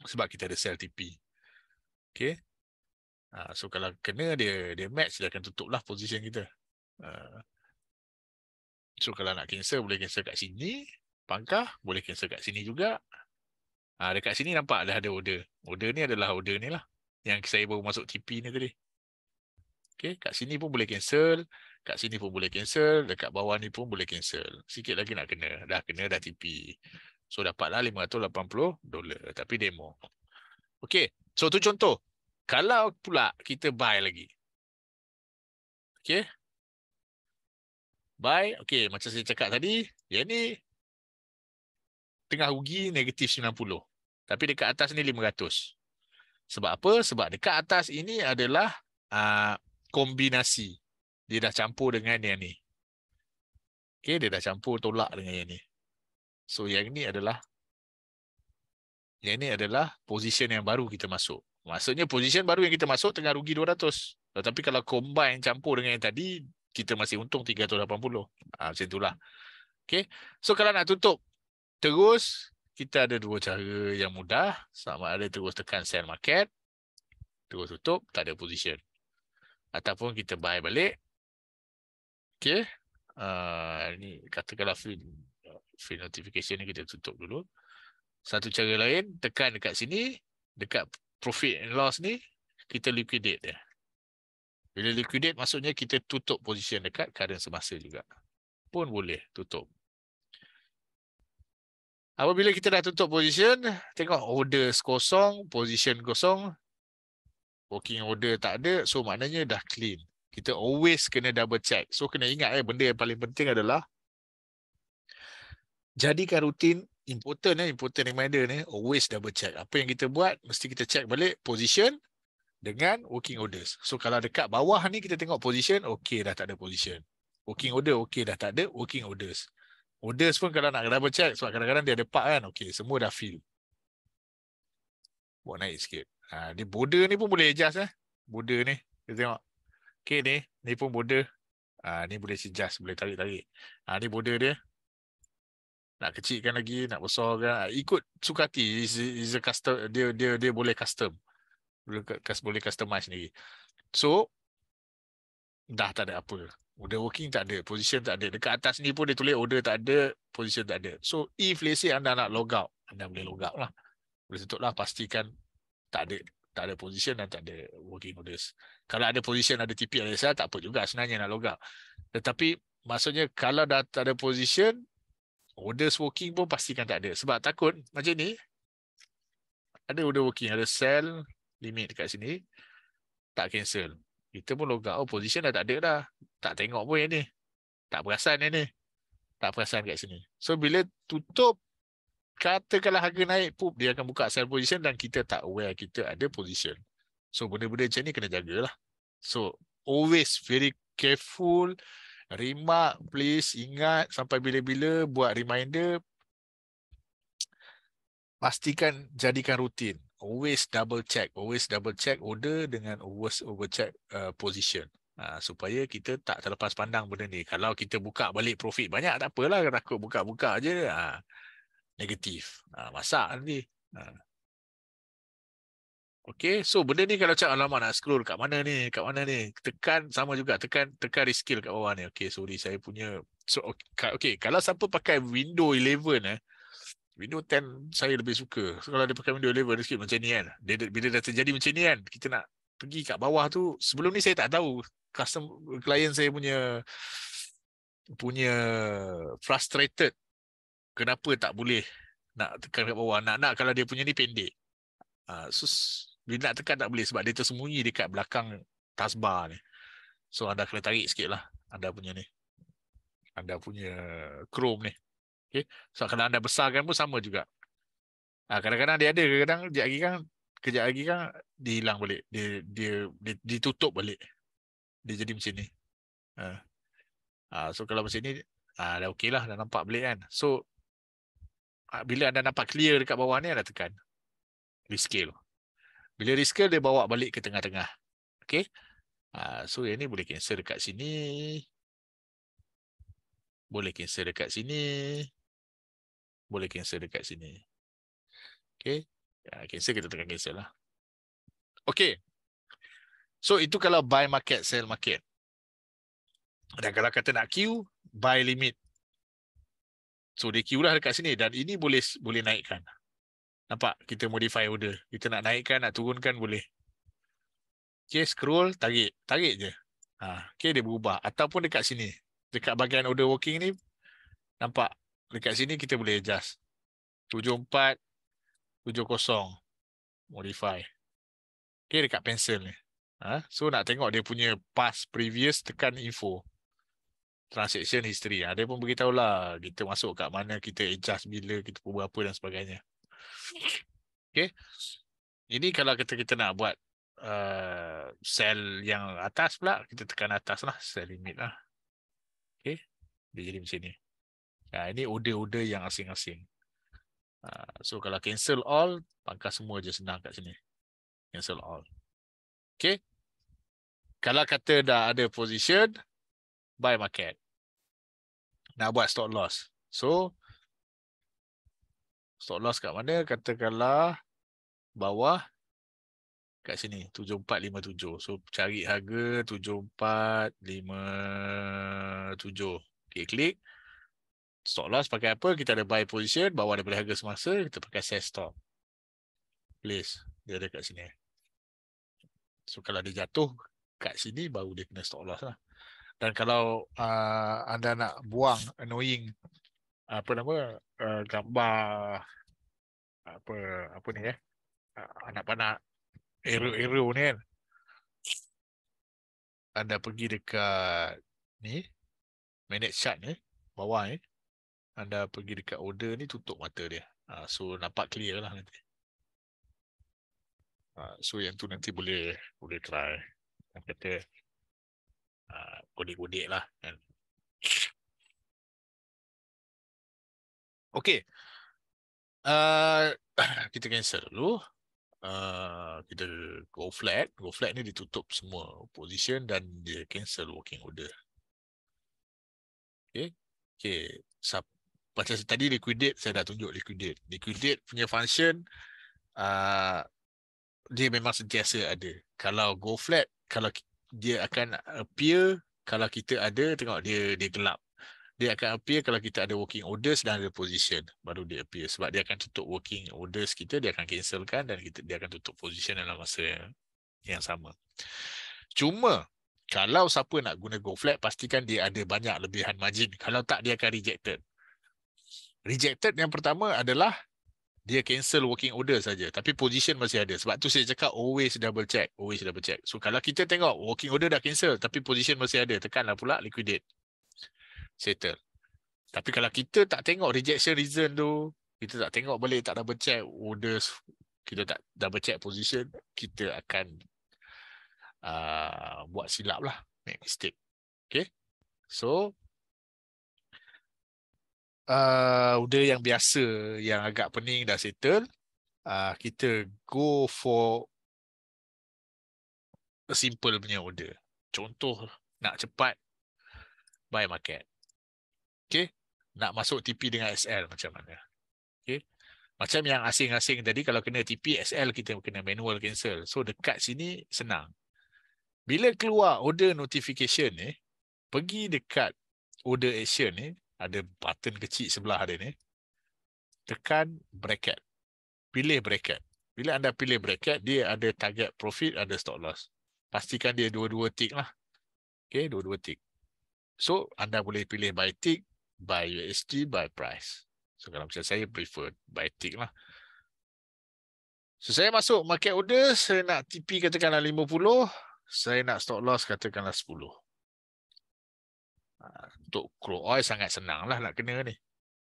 Sebab kita ada sell TP. Okay. Ha, so kalau kena dia dia match dia akan tutup lah position kita. Uh, So kalau nak cancel, boleh cancel kat sini. Pangkah, boleh cancel kat sini juga. Ha, dekat sini nampak dah ada order. Order ni adalah order ni lah. Yang saya baru masuk TP ni tadi. Okay, kat sini pun boleh cancel. Kat sini pun boleh cancel. Dekat bawah ni pun boleh cancel. Sikit lagi nak kena. Dah kena, dah TP. So dapatlah $580. Tapi demo. Okay, so tu contoh. Kalau pula kita buy lagi. Okay by okey macam saya cakap tadi yang ni tengah rugi negatif 90 tapi dekat atas ni 500 sebab apa sebab dekat atas ini adalah uh, kombinasi dia dah campur dengan yang ni okey dia dah campur tolak dengan yang ni so yang ni adalah yang ni adalah position yang baru kita masuk maksudnya position baru yang kita masuk tengah rugi 200 tapi kalau combine campur dengan yang tadi kita masih untung 380. Ha, ah, macam itulah. Okay. So kalau nak tutup terus, kita ada dua cara yang mudah. Sama ada terus tekan sell market, terus tutup, tak ada position. Ataupun kita buy balik. Okay. Uh, ah, ini katakanlah free, free notification ni kita tutup dulu. Satu cara lain, tekan dekat sini, dekat profit and loss ni, kita liquidate dia. Bila liquidate maksudnya kita tutup position dekat current semasa juga. Pun boleh tutup. Apabila kita dah tutup position, tengok order kosong, position kosong. Working order tak ada, so maknanya dah clean. Kita always kena double check. So kena ingat eh, benda yang paling penting adalah jadikan rutin important eh, important reminder ni, eh, always double check. Apa yang kita buat, mesti kita check balik position, dengan working orders. So kalau dekat bawah ni kita tengok position, okey dah tak ada position. Working order, okey dah tak ada working orders. Orders pun kalau nak double check, sebab kadang-kadang dia ada part kan, okey semua dah fill. Buat naik sikit. Ha, dia border ni pun boleh adjust eh. Border ni, kita tengok. Okey ni, ni pun border. Ha, ni boleh adjust, boleh tarik-tarik. Ha, ni border dia. Nak kecilkan lagi, nak besarkan. Ha, ikut sukati, is, is a custom, dia, dia, dia boleh custom boleh, boleh customize sendiri. So, dah tak ada apa. Order working tak ada, position tak ada. Dekat atas ni pun dia tulis order tak ada, position tak ada. So, if let's say anda nak log out, anda boleh log out lah. Boleh tutup lah, pastikan tak ada tak ada position dan tak ada working orders. Kalau ada position, ada TP, ada saya tak apa juga sebenarnya nak log out. Tetapi maksudnya kalau dah tak ada position, orders working pun pastikan tak ada. Sebab takut macam ni, ada order working, ada sell, limit dekat sini tak cancel kita pun logout oh, position dah tak ada dah tak tengok pun yang ni tak perasan yang ni tak perasan dekat sini so bila tutup katakanlah harga naik pup dia akan buka sell position dan kita tak aware kita ada position so benda-benda macam ni kena jagalah so always very careful remark please ingat sampai bila-bila buat reminder pastikan jadikan rutin always double check always double check order dengan always over check uh, position uh, supaya kita tak terlepas pandang benda ni kalau kita buka balik profit banyak tak apalah takut buka-buka je uh, negatif uh, masak nanti uh. Okay, so benda ni kalau cakap alamak nak scroll kat mana ni, kat mana ni, tekan sama juga, tekan tekan reskill kat bawah ni. Okay, sorry saya punya, so okay, kalau siapa pakai Windows 11 eh, Windows 10 saya lebih suka. So, kalau dia pakai Windows 11 dia sikit macam ni kan. Dia, bila dah terjadi macam ni kan, kita nak pergi kat bawah tu. Sebelum ni saya tak tahu custom client saya punya punya frustrated kenapa tak boleh nak tekan kat bawah. Nak-nak kalau dia punya ni pendek. Uh, so, bila nak tekan tak boleh sebab dia tersembunyi dekat belakang taskbar ni. So anda kena tarik sikit lah anda punya ni. Anda punya Chrome ni. Okey. So kalau anda besarkan pun sama juga. Ah, kadang-kadang dia ada kadang-kadang kejap lagi kan kejap lagi kan dihilang balik. Dia dia, dia ditutup balik. Dia jadi macam ni. Ah. so kalau macam ni ah dah lah, dah nampak balik kan. So bila anda nampak clear dekat bawah ni anda tekan rescale. Bila rescale dia bawa balik ke tengah-tengah. Okey. Ah so yang ni boleh cancel dekat sini. Boleh cancel dekat sini boleh cancel dekat sini. Okay. Ya, cancel kita tekan cancel lah. Okay. So itu kalau buy market, sell market. Dan kalau kata nak queue, buy limit. So dia queue lah dekat sini. Dan ini boleh boleh naikkan. Nampak? Kita modify order. Kita nak naikkan, nak turunkan boleh. Okay, scroll, tarik. Tarik je. Ha, okay, dia berubah. Ataupun dekat sini. Dekat bahagian order working ni, nampak? dekat sini kita boleh adjust 74 70 modify okay dekat pencil ni ah so nak tengok dia punya past previous tekan info transaction history ada ha, pun beritahu lah kita masuk kat mana kita adjust bila kita buat apa dan sebagainya okay ini kalau kita kita nak buat uh, sel yang atas pula kita tekan atas lah sell limit lah okay dia jadi macam ni Ha, ini order-order yang asing-asing. Ha, so kalau cancel all, pangkas semua je senang kat sini. Cancel all. Okay. Kalau kata dah ada position, buy market. Nak buat stop loss. So, stop loss kat mana? Katakanlah bawah kat sini. 7457. So, cari harga 7457. Okay, klik. 7457 stop loss lah. pakai apa? Kita ada buy position bawah daripada harga semasa, kita pakai sell stop. Please, dia ada kat sini. So kalau dia jatuh kat sini baru dia kena stop loss lah. Dan kalau uh, anda nak buang annoying apa nama uh, gambar apa apa ni ya? Eh? Ah, anak-anak error-error ni kan. Anda pergi dekat ni manage chart ni bawah ni. Eh? anda pergi dekat order ni tutup mata dia. Ha, so nampak clear lah nanti. Ha, so yang tu nanti boleh boleh try. Yang kata ha, kodik-kodik lah. Kan? Okay. Uh, ah, kita cancel dulu. Uh, kita go flat. Go flat ni ditutup semua position dan dia cancel working order. Okay. Okay. Sub Pasal tadi liquidate saya dah tunjuk liquidate. Liquidate punya function uh, dia memang sentiasa ada. Kalau go flat, kalau dia akan appear kalau kita ada tengok dia dia gelap. Dia akan appear kalau kita ada working orders dan ada position baru dia appear sebab dia akan tutup working orders kita dia akan cancelkan dan kita dia akan tutup position dalam masa yang sama. Cuma kalau siapa nak guna go flat pastikan dia ada banyak lebihan margin. Kalau tak dia akan rejected rejected yang pertama adalah dia cancel working order saja tapi position masih ada sebab tu saya cakap always double check always double check so kalau kita tengok working order dah cancel tapi position masih ada tekanlah pula liquidate settle tapi kalau kita tak tengok rejection reason tu kita tak tengok boleh tak double check orders kita tak double check position kita akan uh, buat silap lah make mistake okay so uh, udara yang biasa yang agak pening dah settle uh, kita go for a simple punya order contoh nak cepat buy market okay nak masuk TP dengan SL macam mana okay macam yang asing-asing tadi kalau kena TP SL kita kena manual cancel so dekat sini senang bila keluar order notification ni pergi dekat order action ni ada button kecil sebelah dia ni. Tekan bracket. Pilih bracket. Bila anda pilih bracket, dia ada target profit, ada stop loss. Pastikan dia dua-dua tick lah. Okay, dua-dua tick. So, anda boleh pilih buy tick, buy USD, buy price. So, kalau macam saya, prefer buy tick lah. So, saya masuk market order, saya nak TP katakanlah 50, saya nak stop loss katakanlah 10 untuk crude oil sangat senang lah, nak kena ni.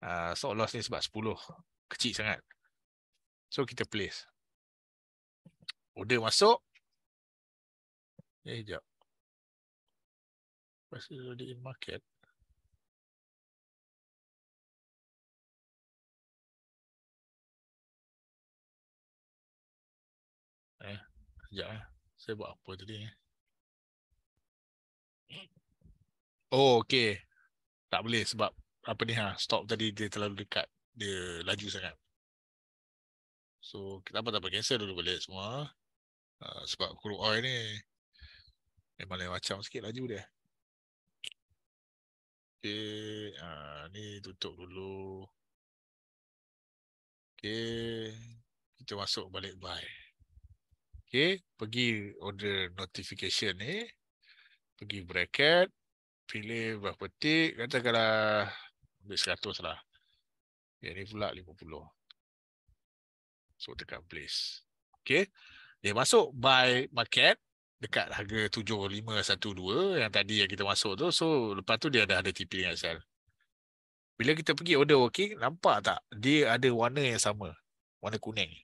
Uh, ah, stop loss ni sebab 10. Kecil sangat. So kita place. Order masuk. Eh, sekejap. Lepas tu order in market. Eh, sekejap eh. Saya buat apa tadi eh. Oh, okey. Tak boleh sebab apa ni ha, stop tadi dia terlalu dekat. Dia laju sangat. So, kita apa tak cancel dulu boleh semua. Uh, sebab kru oil ni memang lain macam sikit laju dia. Okey, uh, ha, ni tutup dulu. Okey, kita masuk balik buy. Okey, pergi order notification ni. Pergi bracket pilih buah petik katakanlah ambil 100 lah. Yang ni pula 50. So tekan place. Okay. Dia masuk buy market dekat harga 7512 yang tadi yang kita masuk tu. So lepas tu dia dah ada TP dengan sell. Bila kita pergi order working, nampak tak dia ada warna yang sama. Warna kuning.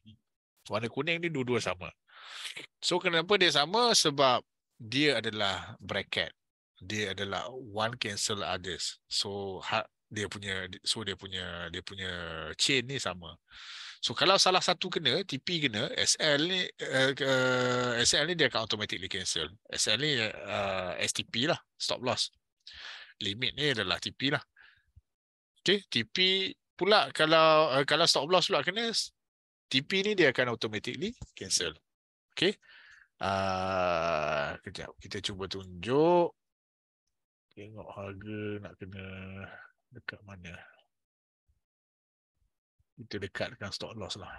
Warna kuning ni dua-dua sama. So kenapa dia sama? Sebab dia adalah bracket dia adalah one cancel others so ha, dia punya so dia punya dia punya chain ni sama so kalau salah satu kena TP kena SL ni uh, eh, uh, SL ni dia akan automatically cancel SL ni uh, eh, STP lah stop loss limit ni adalah TP lah Okay, TP pula kalau uh, kalau stop loss pula kena TP ni dia akan automatically cancel Okay, uh, kejap kita cuba tunjuk Tengok harga nak kena dekat mana. Itu dekat dengan stock loss lah.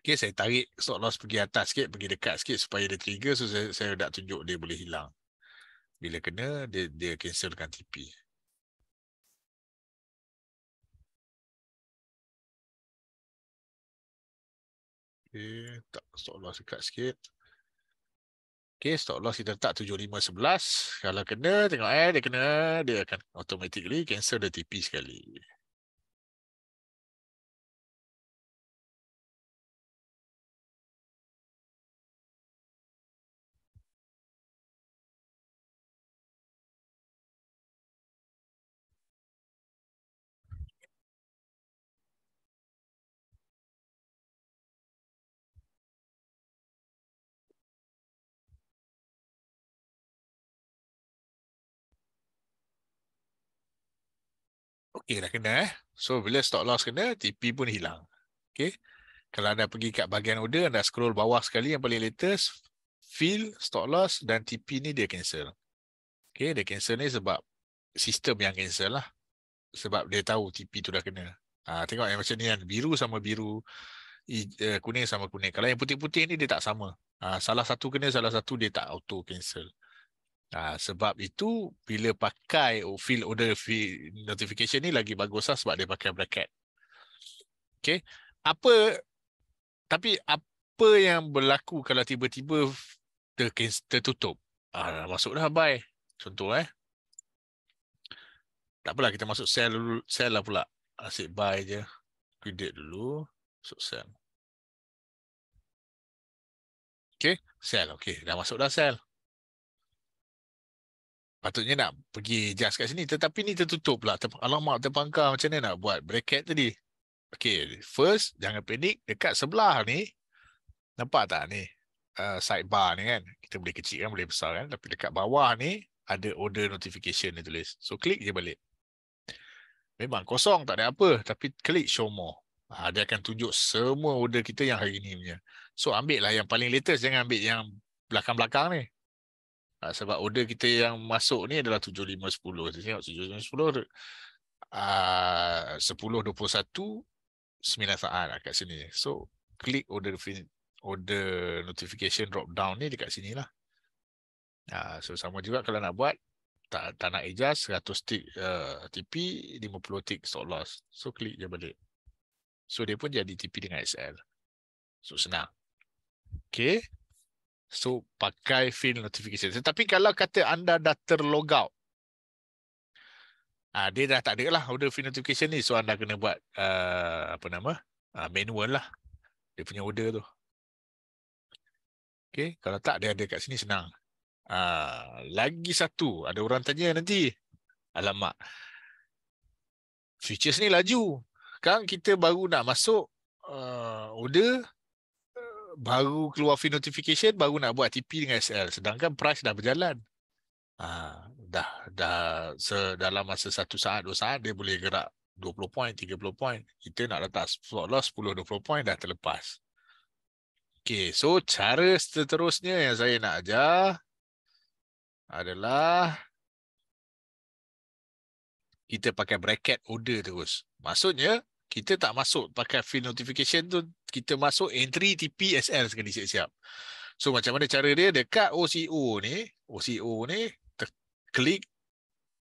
Okay, saya tarik stock loss pergi atas sikit, pergi dekat sikit supaya dia trigger. So, saya, saya dah tunjuk dia boleh hilang. Bila kena, dia, dia cancelkan TP. Okay, tak stop loss dekat sikit. Okay, stop loss kita letak 7511. Kalau kena, tengok eh, dia kena, dia akan automatically cancel the TP sekali. A dah eh, kena eh. So bila stock loss kena, TP pun hilang. Okay. Kalau anda pergi kat bahagian order, anda scroll bawah sekali yang paling latest, fill, stock loss dan TP ni dia cancel. Okay, dia cancel ni sebab sistem yang cancel lah. Sebab dia tahu TP tu dah kena. Ha, tengok yang eh, macam ni kan, biru sama biru, eh, kuning sama kuning. Kalau yang putih-putih ni dia tak sama. Ha, salah satu kena, salah satu dia tak auto cancel. Uh, sebab itu bila pakai fill order fee notification ni lagi baguslah sebab dia pakai bracket. Okey. Apa tapi apa yang berlaku kalau tiba-tiba ter tertutup? Ah uh, masuklah buy. Contoh eh. Tak apalah kita masuk sell dulu, sell lah pula. Asyik buy je. Credit dulu, masuk sell. Okey, sell okey. Dah masuk dah sell. Patutnya nak pergi just kat sini. Tetapi ni tertutup lah. Ter alamak terpangkar macam mana nak buat bracket tadi. Okay. First, jangan panik. Dekat sebelah ni. Nampak tak ni? Uh, sidebar ni kan. Kita boleh kecil kan. Boleh besar kan. Tapi dekat bawah ni. Ada order notification ni tulis. So, klik je balik. Memang kosong. Tak ada apa. Tapi klik show more. Ha, dia akan tunjuk semua order kita yang hari ni punya. So, ambil lah yang paling latest. Jangan ambil yang belakang-belakang ni. Ha, sebab order kita yang masuk ni adalah 7510. Kita tengok 7510 uh, 10 21 9 saat lah kat sini. So klik order order notification drop down ni dekat sini lah. Ha, so sama juga kalau nak buat tak, tak nak adjust 100 tick uh, TP 50 tick stop loss. So klik je balik. So dia pun jadi TP dengan SL. So senang. Okay. So pakai fail notification. Tetapi kalau kata anda dah terlogout, ah dia dah tak ada lah order fail notification ni. So anda kena buat uh, apa nama? Uh, manual lah. Dia punya order tu. Okay, kalau tak dia ada kat sini senang. uh, lagi satu, ada orang tanya nanti. Alamak. Features ni laju. Kan kita baru nak masuk uh, order baru keluar free notification baru nak buat TP dengan SL sedangkan price dah berjalan ha, dah dah dalam masa satu saat dua saat dia boleh gerak 20 point 30 point kita nak letak stop loss 10 20 point dah terlepas Okay, so cara seterusnya yang saya nak ajar adalah kita pakai bracket order terus. Maksudnya, kita tak masuk pakai fee notification tu kita masuk entry TPSL sekali siap-siap. So macam mana cara dia dekat OCO ni, OCO ni klik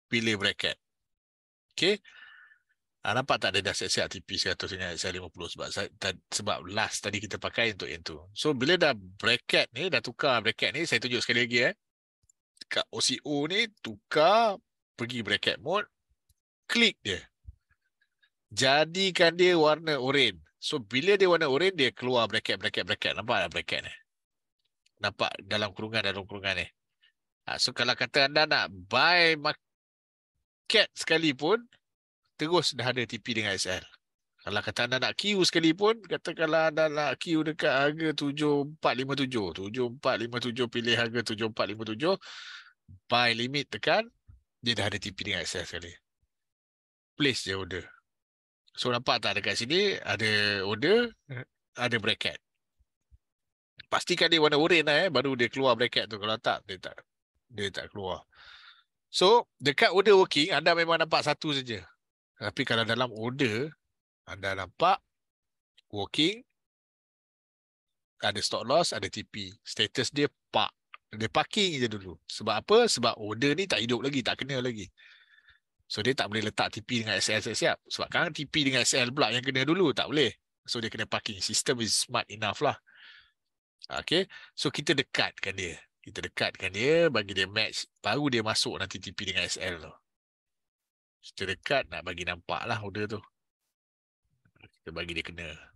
pilih bracket. Okay. Ha, ah, nampak tak ada dah siap-siap TP 100 dengan XL50 sebab sebab last tadi kita pakai untuk yang tu. So bila dah bracket ni, dah tukar bracket ni, saya tunjuk sekali lagi eh. Dekat OCO ni, tukar, pergi bracket mode, klik dia jadikan dia warna oren. So bila dia warna oren dia keluar bracket bracket bracket nampak ada bracket ni. Nampak dalam kurungan dalam kurungan ni. Ha, so kalau kata anda nak buy market sekalipun, pun terus dah ada TP dengan SL. Kalau kata anda nak queue sekalipun, pun kata kalau anda nak queue dekat harga 7457, 7457 pilih harga 7457 buy limit tekan dia dah ada TP dengan SL sekali. Place je order. So nampak tak dekat sini ada order, hmm. ada bracket. Pastikan dia warna oren lah eh, baru dia keluar bracket tu. Kalau tak, dia tak dia tak keluar. So dekat order working, anda memang nampak satu saja. Tapi kalau dalam order, anda nampak working, ada stock loss, ada TP. Status dia park. Dia parking je dulu. Sebab apa? Sebab order ni tak hidup lagi, tak kena lagi. So dia tak boleh letak TP dengan SL siap-siap. Sebab kan TP dengan SL pula yang kena dulu. Tak boleh. So dia kena parking. Sistem is smart enough lah. Okay. So kita dekatkan dia. Kita dekatkan dia. Bagi dia match. Baru dia masuk nanti TP dengan SL tu. Kita dekat nak bagi nampak lah order tu. Kita bagi dia kena.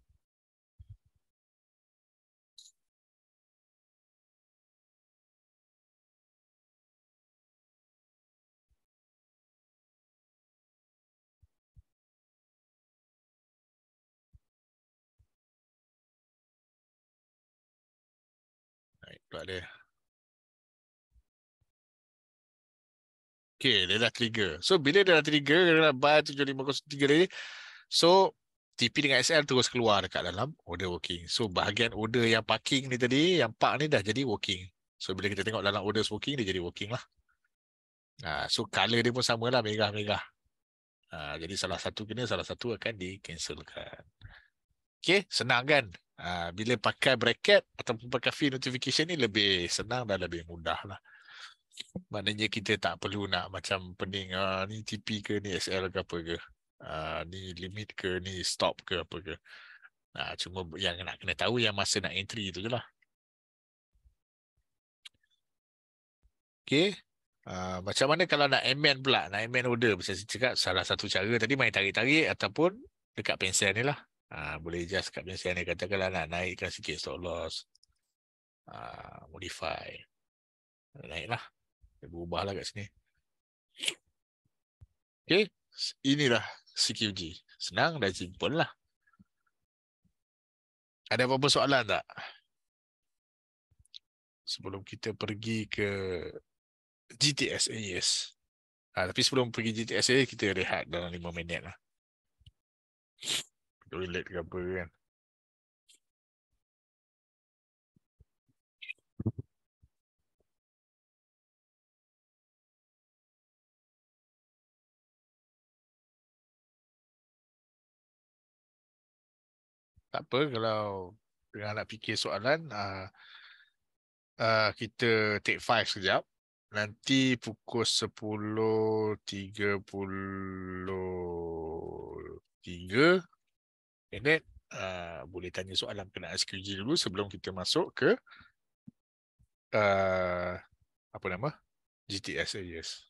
Tak ada. Okay, dia dah trigger. So, bila dia dah trigger, dia dah buy 7503 tadi. So, TP dengan SL terus keluar dekat dalam order working. So, bahagian order yang parking ni tadi, yang park ni dah jadi working. So, bila kita tengok dalam order working, dia jadi working lah. Uh, so, color dia pun samalah, merah-merah. Ha, jadi, salah satu kena, salah satu akan di-cancelkan. Okay, senang kan? Ha, bila pakai bracket ataupun pakai fee notification ni lebih senang dan lebih mudah lah. Maknanya kita tak perlu nak macam pening ha, ni TP ke ni SL ke apa ke. Ha, ni limit ke ni stop ke apa ke. Ha, cuma yang nak kena tahu yang masa nak entry tu je lah. Okay. Ha, macam mana kalau nak amend pula. Nak amend order macam saya cakap salah satu cara tadi main tarik-tarik ataupun dekat pensel ni lah. Ha, boleh adjust kat penyelesaian ni. Katakanlah nak naikkan sikit stop loss. Ha, modify. Naiklah. Dia berubahlah kat sini. Okay. Inilah CQG. Senang dan simple lah. Ada apa-apa soalan tak? Sebelum kita pergi ke GTS AES. Ha, ah, tapi sebelum pergi GTS AES, kita rehat dalam 5 minit lah relate ke apa kan Tak apa kalau dengan nak fikir soalan uh, uh, kita take five sekejap nanti pukul sepuluh tiga puluh tiga. And uh, boleh tanya soalan kena SQG dulu sebelum kita masuk ke uh, apa nama? GTS, eh, yes.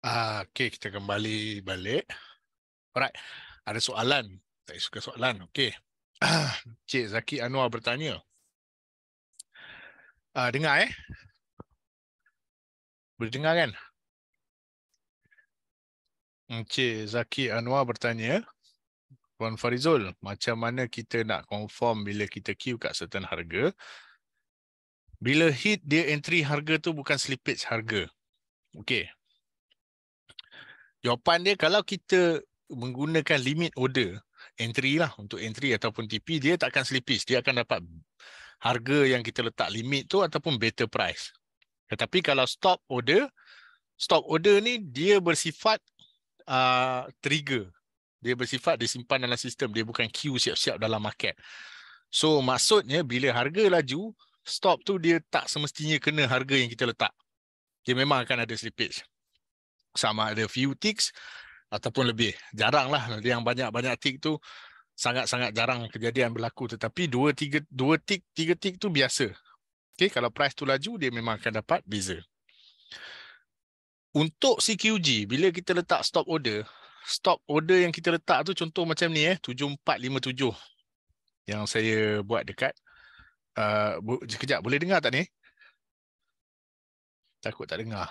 Ah, okay, kita kembali balik. Alright. Ada soalan. Tak suka soalan. Okay. Cik Zaki Anwar bertanya. Uh, dengar eh. Boleh dengar kan? Cik Zaki Anwar bertanya. Puan Farizul, macam mana kita nak confirm bila kita queue kat certain harga? Bila hit dia entry harga tu bukan slippage harga. Okey, Jawapan dia kalau kita menggunakan limit order entry lah untuk entry ataupun TP dia takkan slippage dia akan dapat harga yang kita letak limit tu ataupun better price. Tetapi kalau stop order, stop order ni dia bersifat uh, trigger. Dia bersifat disimpan dalam sistem, dia bukan queue siap-siap dalam market. So maksudnya bila harga laju, stop tu dia tak semestinya kena harga yang kita letak. Dia memang akan ada slippage sama ada few ticks ataupun lebih. Jaranglah yang banyak-banyak tick tu sangat-sangat jarang kejadian berlaku tetapi 2 3 2 tick 3 tick tu biasa. Okey, kalau price tu laju dia memang akan dapat beza. Untuk CQG bila kita letak stop order, stop order yang kita letak tu contoh macam ni eh 7457 yang saya buat dekat uh, bu- boleh dengar tak ni? Takut tak dengar.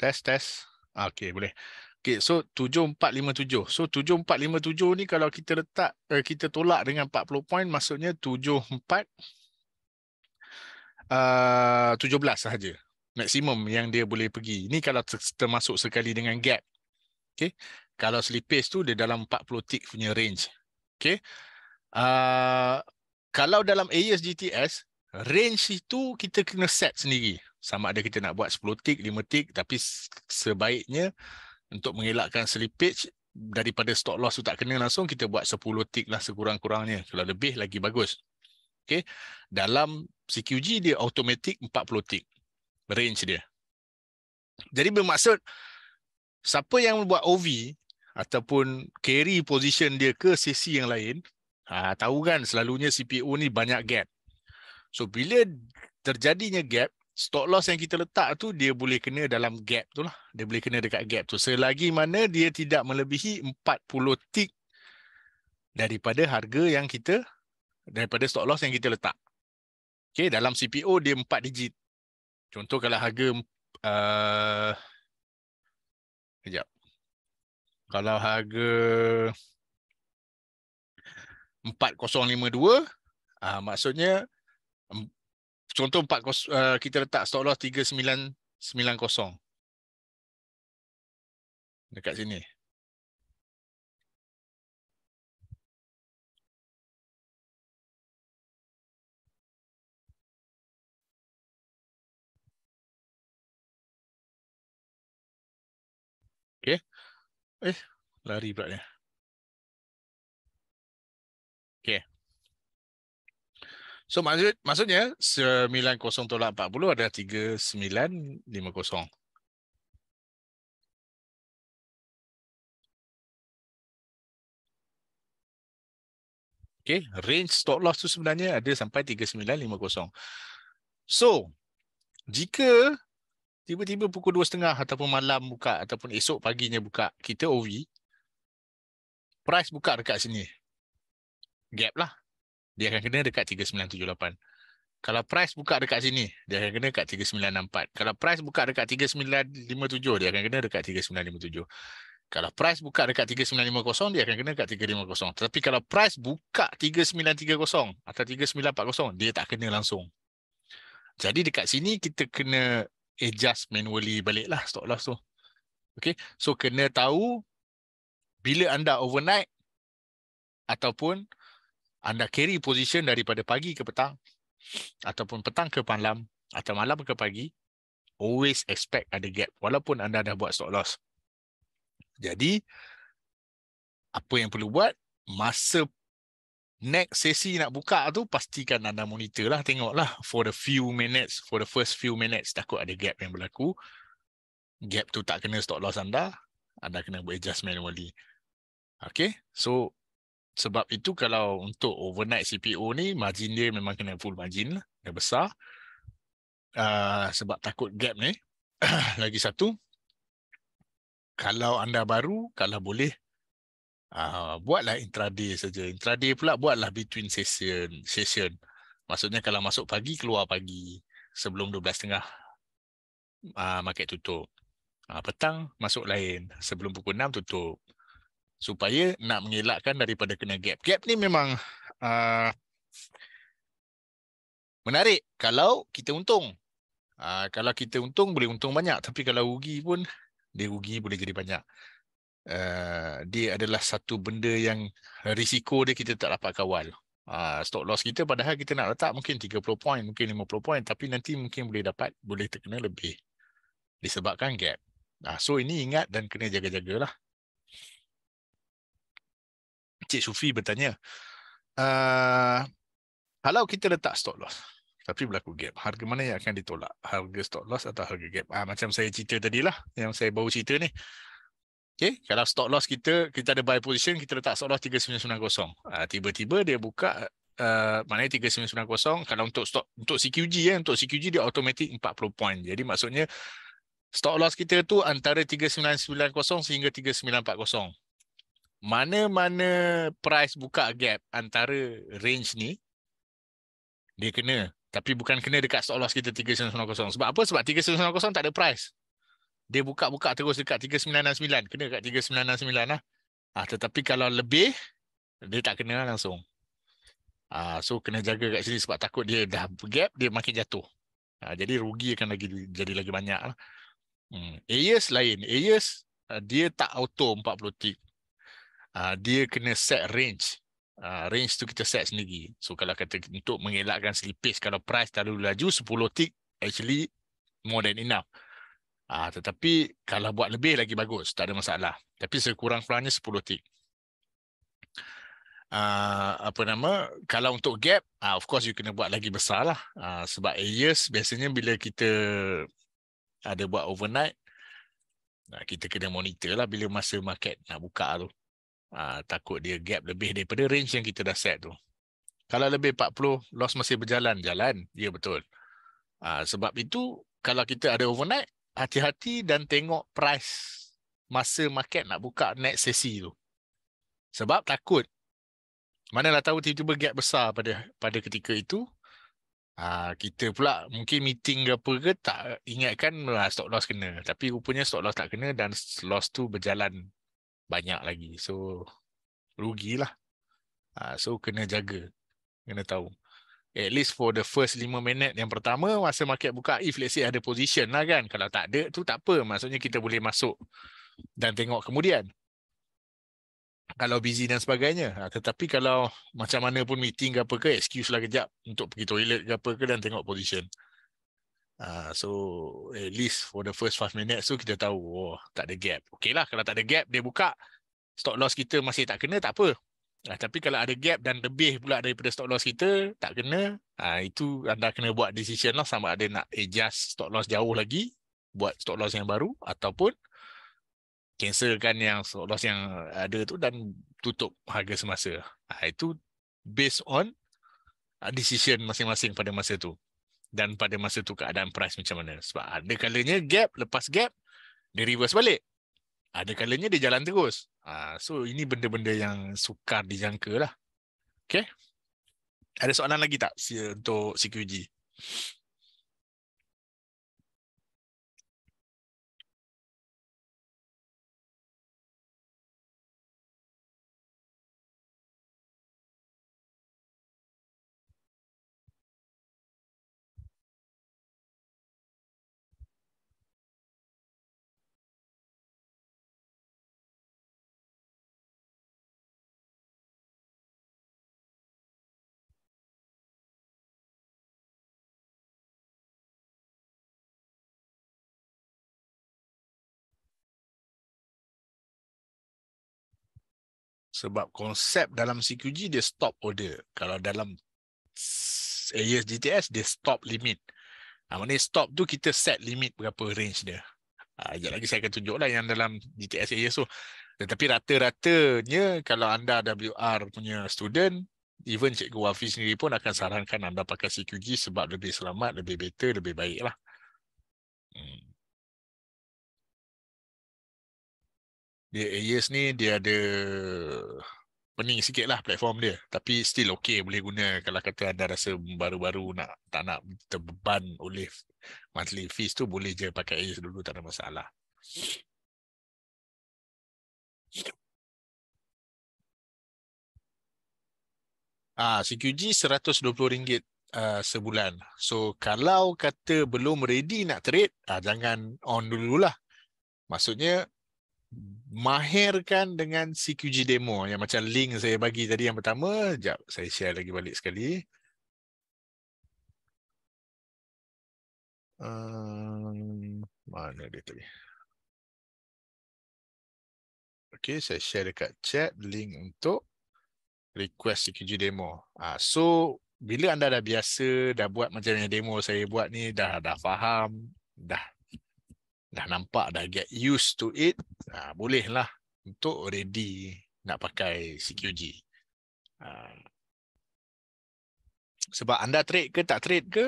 Test, test. Ah, okay, boleh. Okay, so 7457. So 7457 ni kalau kita letak, uh, kita tolak dengan 40 point, maksudnya 74, uh, 17 saja Maksimum yang dia boleh pergi. Ni kalau termasuk sekali dengan gap. Okay, kalau slippage tu dia dalam 40 tick punya range. Okay. Uh, ah, kalau dalam AES GTS, range itu kita kena set sendiri sama ada kita nak buat 10 tik, 5 tik tapi sebaiknya untuk mengelakkan slippage daripada stop loss tu tak kena langsung kita buat 10 tik lah sekurang-kurangnya kalau lebih lagi bagus. Okay? Dalam CQG dia automatic 40 tik range dia. Jadi bermaksud siapa yang buat OV ataupun carry position dia ke sesi yang lain, ha, tahu kan selalunya CPU ni banyak gap. So bila terjadinya gap, stop loss yang kita letak tu dia boleh kena dalam gap tu lah. Dia boleh kena dekat gap tu. Selagi mana dia tidak melebihi 40 tick daripada harga yang kita, daripada stop loss yang kita letak. Okay, dalam CPO dia 4 digit. Contoh kalau harga, uh, sekejap. Kalau harga 4052, uh, ah, maksudnya contoh 4 kos, uh, kita letak stop loss 3990 dekat sini Okay, eh lari pula dia So maksud, maksudnya 90 tolak 40 adalah 3950. Okay, range stop loss tu sebenarnya ada sampai 3950. So, jika tiba-tiba pukul 2.30 ataupun malam buka ataupun esok paginya buka, kita OV, price buka dekat sini. Gap lah dia akan kena dekat 3978. Kalau price buka dekat sini, dia akan kena dekat 3964. Kalau price buka dekat 3957, dia akan kena dekat 3957. Kalau price buka dekat 3950, dia akan kena dekat 350. Tetapi kalau price buka 3930 atau 3940, dia tak kena langsung. Jadi dekat sini kita kena adjust manually baliklah stop loss tu. Okay. So kena tahu bila anda overnight ataupun anda carry position daripada pagi ke petang ataupun petang ke malam atau malam ke pagi always expect ada gap walaupun anda dah buat stop loss jadi apa yang perlu buat masa next sesi nak buka tu pastikan anda monitor lah tengoklah for the few minutes for the first few minutes takut ada gap yang berlaku gap tu tak kena stop loss anda anda kena buat adjust manually okay so sebab itu kalau untuk overnight CPO ni margin dia memang kena full margin lah dia besar uh, sebab takut gap ni lagi satu kalau anda baru kalau boleh uh, buatlah intraday saja intraday pula buatlah between session session maksudnya kalau masuk pagi keluar pagi sebelum 12.30 uh, ah, market tutup uh, petang masuk lain sebelum pukul 6 tutup supaya nak mengelakkan daripada kena gap. Gap ni memang uh, menarik kalau kita untung. Uh, kalau kita untung, boleh untung banyak. Tapi kalau rugi pun, dia rugi boleh jadi banyak. Uh, dia adalah satu benda yang risiko dia kita tak dapat kawal. Uh, stock loss kita padahal kita nak letak mungkin 30 point, mungkin 50 point. Tapi nanti mungkin boleh dapat, boleh terkena lebih. Disebabkan gap. Uh, so ini ingat dan kena jaga-jagalah. Encik Sufi bertanya, uh, kalau kita letak stop loss, tapi berlaku gap, harga mana yang akan ditolak? Harga stop loss atau harga gap? Ah, uh, macam saya cerita tadi lah, yang saya baru cerita ni. Okay, kalau stop loss kita, kita ada buy position, kita letak stop loss 3990. Uh, ah, tiba-tiba dia buka, uh, maknanya 3990, kalau untuk stop, untuk CQG, ya, eh, untuk CQG dia automatic 40 point. Jadi maksudnya, stop loss kita tu antara 3990 sehingga 3940 mana-mana price buka gap antara range ni dia kena tapi bukan kena dekat stop loss kita 3990 sebab apa sebab 3990 tak ada price dia buka-buka terus dekat 3969 kena dekat 3969 lah ah tetapi kalau lebih dia tak kena langsung ah so kena jaga kat sini sebab takut dia dah gap dia makin jatuh ah, jadi rugi akan lagi jadi lagi banyak lah. hmm. Ayers lain Ayers ah, dia tak auto 40 tick uh, dia kena set range. Uh, range tu kita set sendiri. So kalau kata untuk mengelakkan slippage kalau price terlalu laju 10 tick actually more than enough. Ah, uh, tetapi kalau buat lebih lagi bagus, tak ada masalah. Tapi sekurang-kurangnya 10 tick. Uh, apa nama kalau untuk gap uh, of course you kena buat lagi besar lah uh, sebab years biasanya bila kita ada buat overnight uh, kita kena monitor lah bila masa market nak buka tu uh, Uh, takut dia gap lebih daripada range yang kita dah set tu. Kalau lebih 40, loss masih berjalan. Jalan, ya betul. Uh, sebab itu, kalau kita ada overnight, hati-hati dan tengok price masa market nak buka next sesi tu. Sebab takut. Manalah tahu tiba-tiba gap besar pada pada ketika itu. Uh, kita pula mungkin meeting ke apa ke tak ingatkan uh, lah stock loss kena. Tapi rupanya stop loss tak kena dan loss tu berjalan banyak lagi. So rugilah. Ah so kena jaga. Kena tahu. At least for the first 5 minit yang pertama masa market buka if let's say ada position lah kan. Kalau tak ada tu tak apa. Maksudnya kita boleh masuk dan tengok kemudian. Kalau busy dan sebagainya. Ha, tetapi kalau macam mana pun meeting ke apa ke excuse lah kejap untuk pergi toilet ke apa ke dan tengok position. Uh, so at least for the first five minutes so kita tahu oh, tak ada gap. Okay lah kalau tak ada gap dia buka stop loss kita masih tak kena tak apa. Uh, tapi kalau ada gap dan lebih pula daripada stop loss kita tak kena uh, itu anda kena buat decision lah sama ada nak adjust stop loss jauh lagi buat stop loss yang baru ataupun cancelkan yang stop loss yang ada tu dan tutup harga semasa. Uh, itu based on decision masing-masing pada masa tu dan pada masa tu keadaan price macam mana sebab ada kalanya gap lepas gap dia reverse balik ada kalanya dia jalan terus uh, so ini benda-benda yang sukar dijangka lah okay ada soalan lagi tak untuk CQG? Uh, Sebab konsep dalam CQG dia stop order. Kalau dalam AES eh, DTS dia stop limit. Ha, ah, maknanya stop tu kita set limit berapa range dia. Ha, sekejap lagi saya akan tunjuk lah yang dalam DTS AES tu. Tetapi rata-ratanya kalau anda WR punya student, even Cikgu Wafi sendiri pun akan sarankan anda pakai CQG sebab lebih selamat, lebih better, lebih baik lah. Hmm. dia AES ni dia ada pening sikit lah platform dia tapi still okay boleh guna kalau kata anda rasa baru-baru nak tak nak terbeban oleh monthly fees tu boleh je pakai AES dulu tak ada masalah Ah, CQG RM120 uh, sebulan. So kalau kata belum ready nak trade, ah, jangan on dululah. Maksudnya mahirkan dengan CQG demo yang macam link saya bagi tadi yang pertama. Sekejap saya share lagi balik sekali. Um, mana dia tadi? Okay, saya share dekat chat link untuk request CQG demo. Ah, so, bila anda dah biasa, dah buat macam yang demo saya buat ni, dah dah faham, dah dah nampak dah get used to it ha, bolehlah untuk ready nak pakai CQG ha. Ah. sebab anda trade ke tak trade ke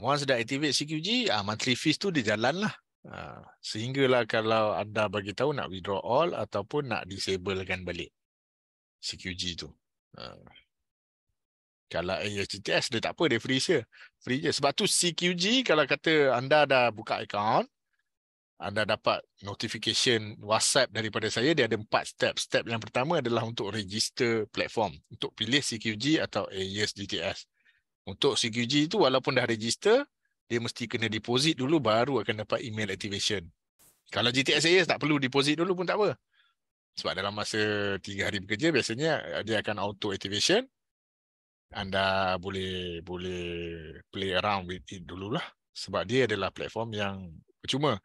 once dah activate CQG ha, ah, monthly fees tu dia jalan lah ha. sehinggalah kalau anda bagi tahu nak withdraw all ataupun nak disablekan balik CQG tu ha. Kalau AHTS, dia tak apa, dia free je. Free je. Sebab tu CQG, kalau kata anda dah buka account, anda dapat notification WhatsApp daripada saya, dia ada empat step. Step yang pertama adalah untuk register platform, untuk pilih CQG atau AES DTS. Untuk CQG itu, walaupun dah register, dia mesti kena deposit dulu baru akan dapat email activation. Kalau GTS AES tak perlu deposit dulu pun tak apa. Sebab dalam masa tiga hari bekerja, biasanya uh, dia akan auto activation. Anda boleh boleh play around with it dululah. Sebab dia adalah platform yang cuma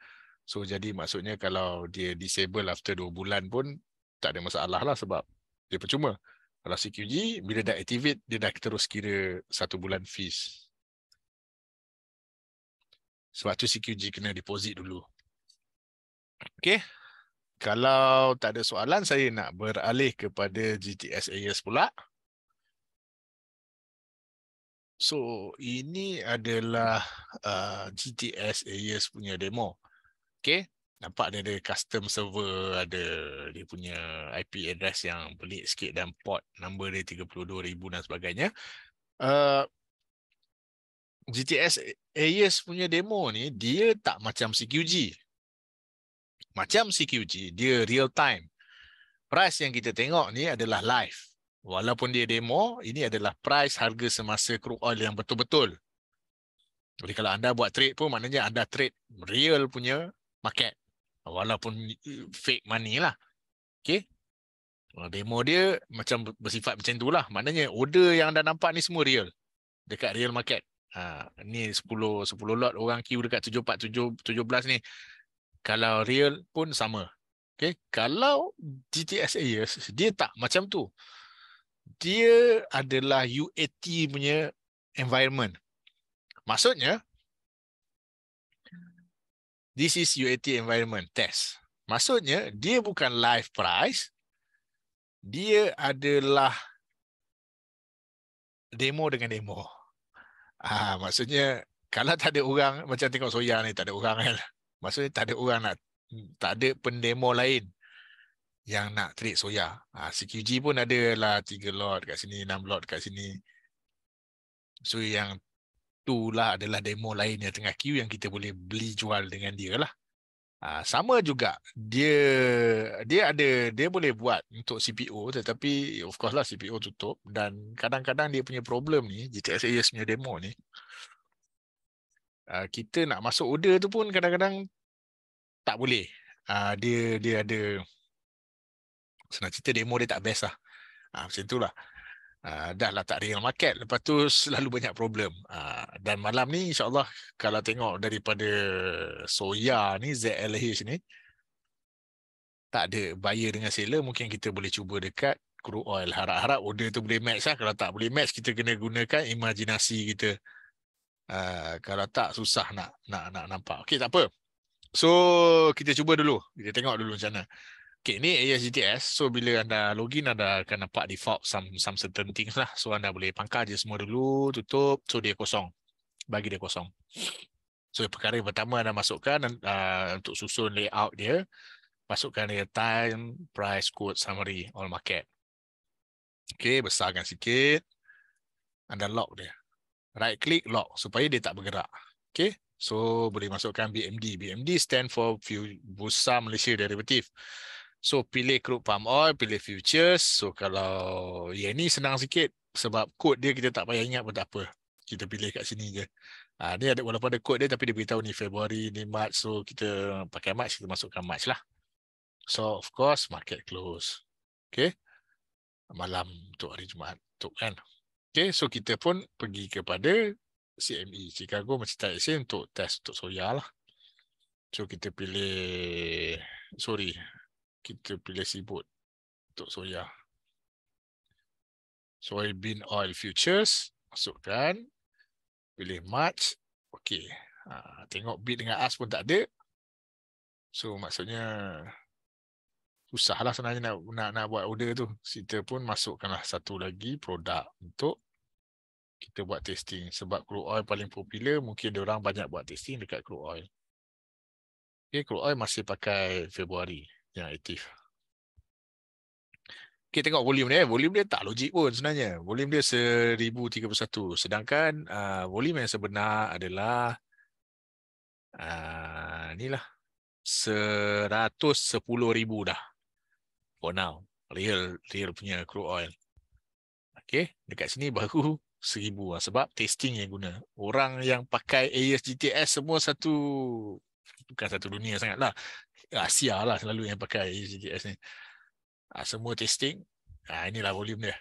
So jadi maksudnya kalau dia disable after 2 bulan pun tak ada masalah lah sebab dia percuma. Kalau CQG, bila dah activate, dia dah terus kira 1 bulan fees. Sebab tu CQG kena deposit dulu. Okay. Kalau tak ada soalan, saya nak beralih kepada GTS AS pula. So, ini adalah uh, GTS AS punya demo. Okay. Nampak dia ada custom server, ada dia punya IP address yang pelik sikit dan port number dia 32,000 dan sebagainya. Uh, GTS AES punya demo ni, dia tak macam CQG. Macam CQG, dia real time. Price yang kita tengok ni adalah live. Walaupun dia demo, ini adalah price harga semasa crude oil yang betul-betul. Jadi kalau anda buat trade pun maknanya anda trade real punya market walaupun eh, fake money lah. Okay. Demo dia macam bersifat macam tu itulah. Maknanya order yang anda nampak ni semua real. Dekat real market. Ha, ni 10, 10 lot orang queue dekat 747, 17 ni. Kalau real pun sama. Okay. Kalau GTSA, eh, dia tak macam tu. Dia adalah UAT punya environment. Maksudnya, this is UAT environment test. Maksudnya, dia bukan live price. Dia adalah demo dengan demo. Ah, maksudnya, kalau tak ada orang, macam tengok Soya ni, tak ada orang kan. Maksudnya, tak ada orang nak, tak ada pendemo lain yang nak trade Soya. Ah, CQG pun ada lah 3 lot kat sini, 6 lot kat sini. So, yang itulah adalah demo lain yang tengah queue yang kita boleh beli jual dengan dia lah. Ha, sama juga dia dia ada dia boleh buat untuk CPO tetapi of course lah CPO tutup dan kadang-kadang dia punya problem ni GTX AES punya demo ni uh, kita nak masuk order tu pun kadang-kadang tak boleh uh, dia dia ada senang cerita demo dia tak best lah uh, macam itulah lah Ah, dah lah tak real market lepas tu selalu banyak problem uh, dan malam ni insyaallah kalau tengok daripada soya ni ZLH ni tak ada buyer dengan seller mungkin kita boleh cuba dekat crude oil harap-harap order tu boleh match lah kalau tak boleh match kita kena gunakan imajinasi kita uh, kalau tak susah nak nak nak nampak okey tak apa so kita cuba dulu kita tengok dulu macam mana Okay, ni ASGTS. So, bila anda login, anda akan nampak default some, some certain things lah. So, anda boleh pangkar je semua dulu, tutup. So, dia kosong. Bagi dia kosong. So, perkara pertama anda masukkan uh, untuk susun layout dia. Masukkan dia time, price, quote, summary, all market. Okay, besarkan sikit. Anda lock dia. Right click, lock. Supaya dia tak bergerak. Okay. So, boleh masukkan BMD. BMD stand for Bursa Malaysia Derivative. So pilih crude palm oil, pilih futures. So kalau yang ni senang sikit sebab kod dia kita tak payah ingat pun tak apa. Kita pilih kat sini je. Ha, ni ada, walaupun ada kod dia tapi dia beritahu ni Februari, ni March. So kita pakai March, kita masukkan March lah. So of course market close. Okay. Malam tu hari Jumaat. tu kan. Okay. So kita pun pergi kepada CME Chicago Mercantile Exchange untuk test untuk soya lah. So kita pilih sorry kita pilih sibut untuk soya. Soybean oil futures, masukkan. Pilih March. Okey. Ha, tengok bid dengan as pun tak ada. So maksudnya susahlah sebenarnya nak, nak nak buat order tu. Kita pun masukkanlah satu lagi produk untuk kita buat testing sebab crude oil paling popular mungkin dia orang banyak buat testing dekat crude oil. Okey crude oil masih pakai Februari yang aktif. Okay, tengok volume dia. Eh. Volume dia tak logik pun sebenarnya. Volume dia 1031. Sedangkan uh, volume yang sebenar adalah uh, inilah 110,000 dah. For now. Real, real punya crude oil. Okay. Dekat sini baru 1,000 lah. Sebab testing yang guna. Orang yang pakai ASGTS semua satu bukan satu dunia sangatlah. Asia ah, lah selalu yang pakai ECGS ni. Ha, semua testing. Ha, inilah volume dia.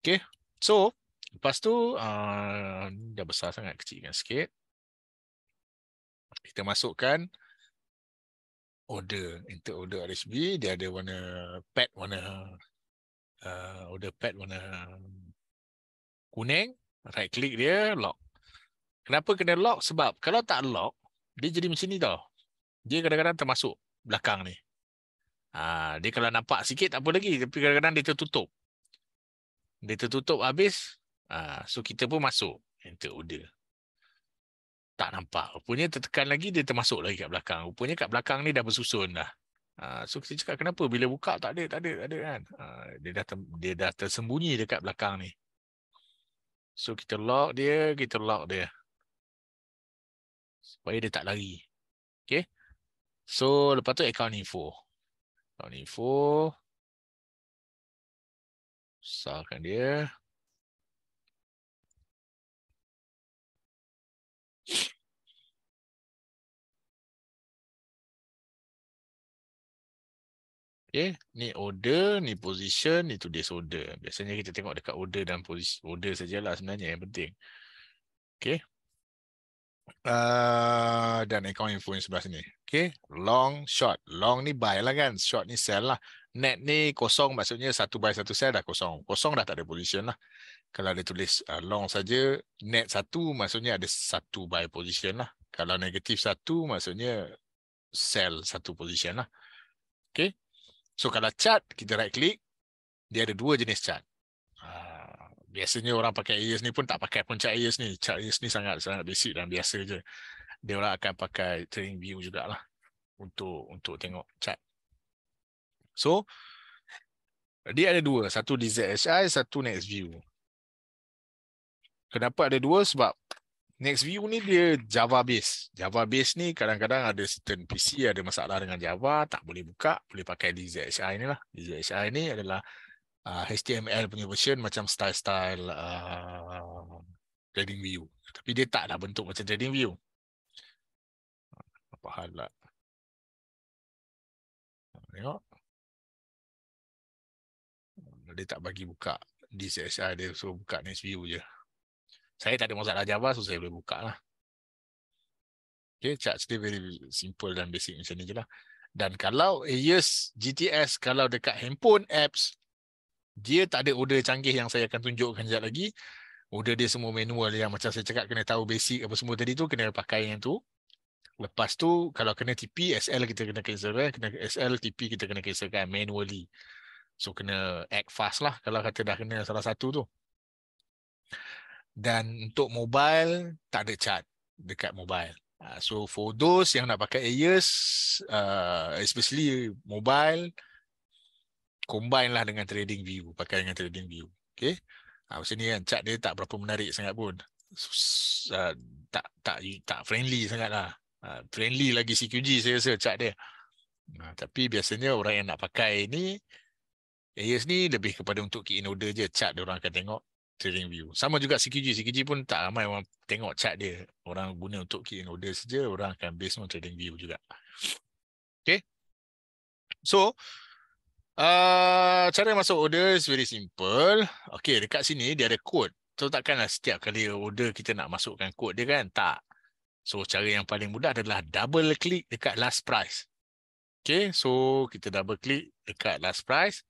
Okay. So, lepas tu, uh, dah besar sangat, kecilkan sikit. Kita masukkan order. untuk order RSB. Dia ada warna pad warna uh, order pad warna kuning. Right click dia, lock. Kenapa kena lock? Sebab kalau tak lock, dia jadi macam ni tau dia kadang-kadang termasuk belakang ni. Ha, dia kalau nampak sikit tak apa lagi. Tapi kadang-kadang dia tertutup. Dia tertutup habis. Ha, so kita pun masuk. Enter order. Tak nampak. Rupanya tertekan lagi dia termasuk lagi kat belakang. Rupanya kat belakang ni dah bersusun dah. Ha, so kita cakap kenapa bila buka tak ada, tak ada, tak ada kan. Ha, dia, dah ter, dia dah tersembunyi dekat belakang ni. So kita lock dia, kita lock dia. Supaya dia tak lari. Okay. So lepas tu account info. Account info. salahkan dia. Okay. Ni order, ni position, ni today's order. Biasanya kita tengok dekat order dan posisi order sajalah sebenarnya yang penting. Okay uh, dan account info ni sebelah sini. Okay. Long, short. Long ni buy lah kan. Short ni sell lah. Net ni kosong maksudnya satu buy satu sell dah kosong. Kosong dah tak ada position lah. Kalau dia tulis uh, long saja net satu maksudnya ada satu buy position lah. Kalau negatif satu maksudnya sell satu position lah. Okay. So kalau chart kita right click dia ada dua jenis chart biasanya orang pakai AES ni pun tak pakai pun chart ni. Chart AES ni sangat sangat basic dan biasa je. Dia orang akan pakai trading view jugalah untuk untuk tengok chat. So dia ada dua, satu di ZSI, satu Next View. Kenapa ada dua? Sebab Next View ni dia Java based. Java based ni kadang-kadang ada certain PC ada masalah dengan Java, tak boleh buka, boleh pakai di ZSI ni lah. Di ZSI ni adalah uh, HTML punya version macam style-style uh, trading view. Tapi dia tak dah bentuk macam trading view. Apa hal lah. Tengok. Dia tak bagi buka di DCSI. Dia suruh buka next view je. Saya tak ada masalah Java, so saya boleh buka lah. Okay, charts still very simple dan basic macam ni je lah. Dan kalau AES, eh, GTS, kalau dekat handphone apps, dia tak ada order canggih yang saya akan tunjukkan sekejap lagi. Order dia semua manual yang macam saya cakap kena tahu basic apa semua tadi tu kena pakai yang tu. Lepas tu kalau kena TP SL kita kena cancelkan, eh. kena SL TP kita kena cancelkan manually. So kena act fast lah kalau kata dah kena salah satu tu. Dan untuk mobile tak ada chat dekat mobile. Ah, so for those yang nak pakai AES, uh, ah, especially mobile, combine lah dengan trading view pakai dengan trading view okey ha, macam ni kan chart dia tak berapa menarik sangat pun Sus, uh, tak tak tak friendly sangat lah ha, friendly lagi CQG saya rasa chart dia ha, tapi biasanya orang yang nak pakai ni AS ni lebih kepada untuk key in order je chart dia orang akan tengok trading view sama juga CQG CQG pun tak ramai orang tengok chart dia orang guna untuk key in order saja orang akan based on trading view juga okey so Uh, cara masuk order is very simple. Okay, dekat sini dia ada kod. So, takkanlah setiap kali order kita nak masukkan kod dia kan? Tak. So, cara yang paling mudah adalah double click dekat last price. Okay, so kita double click dekat last price.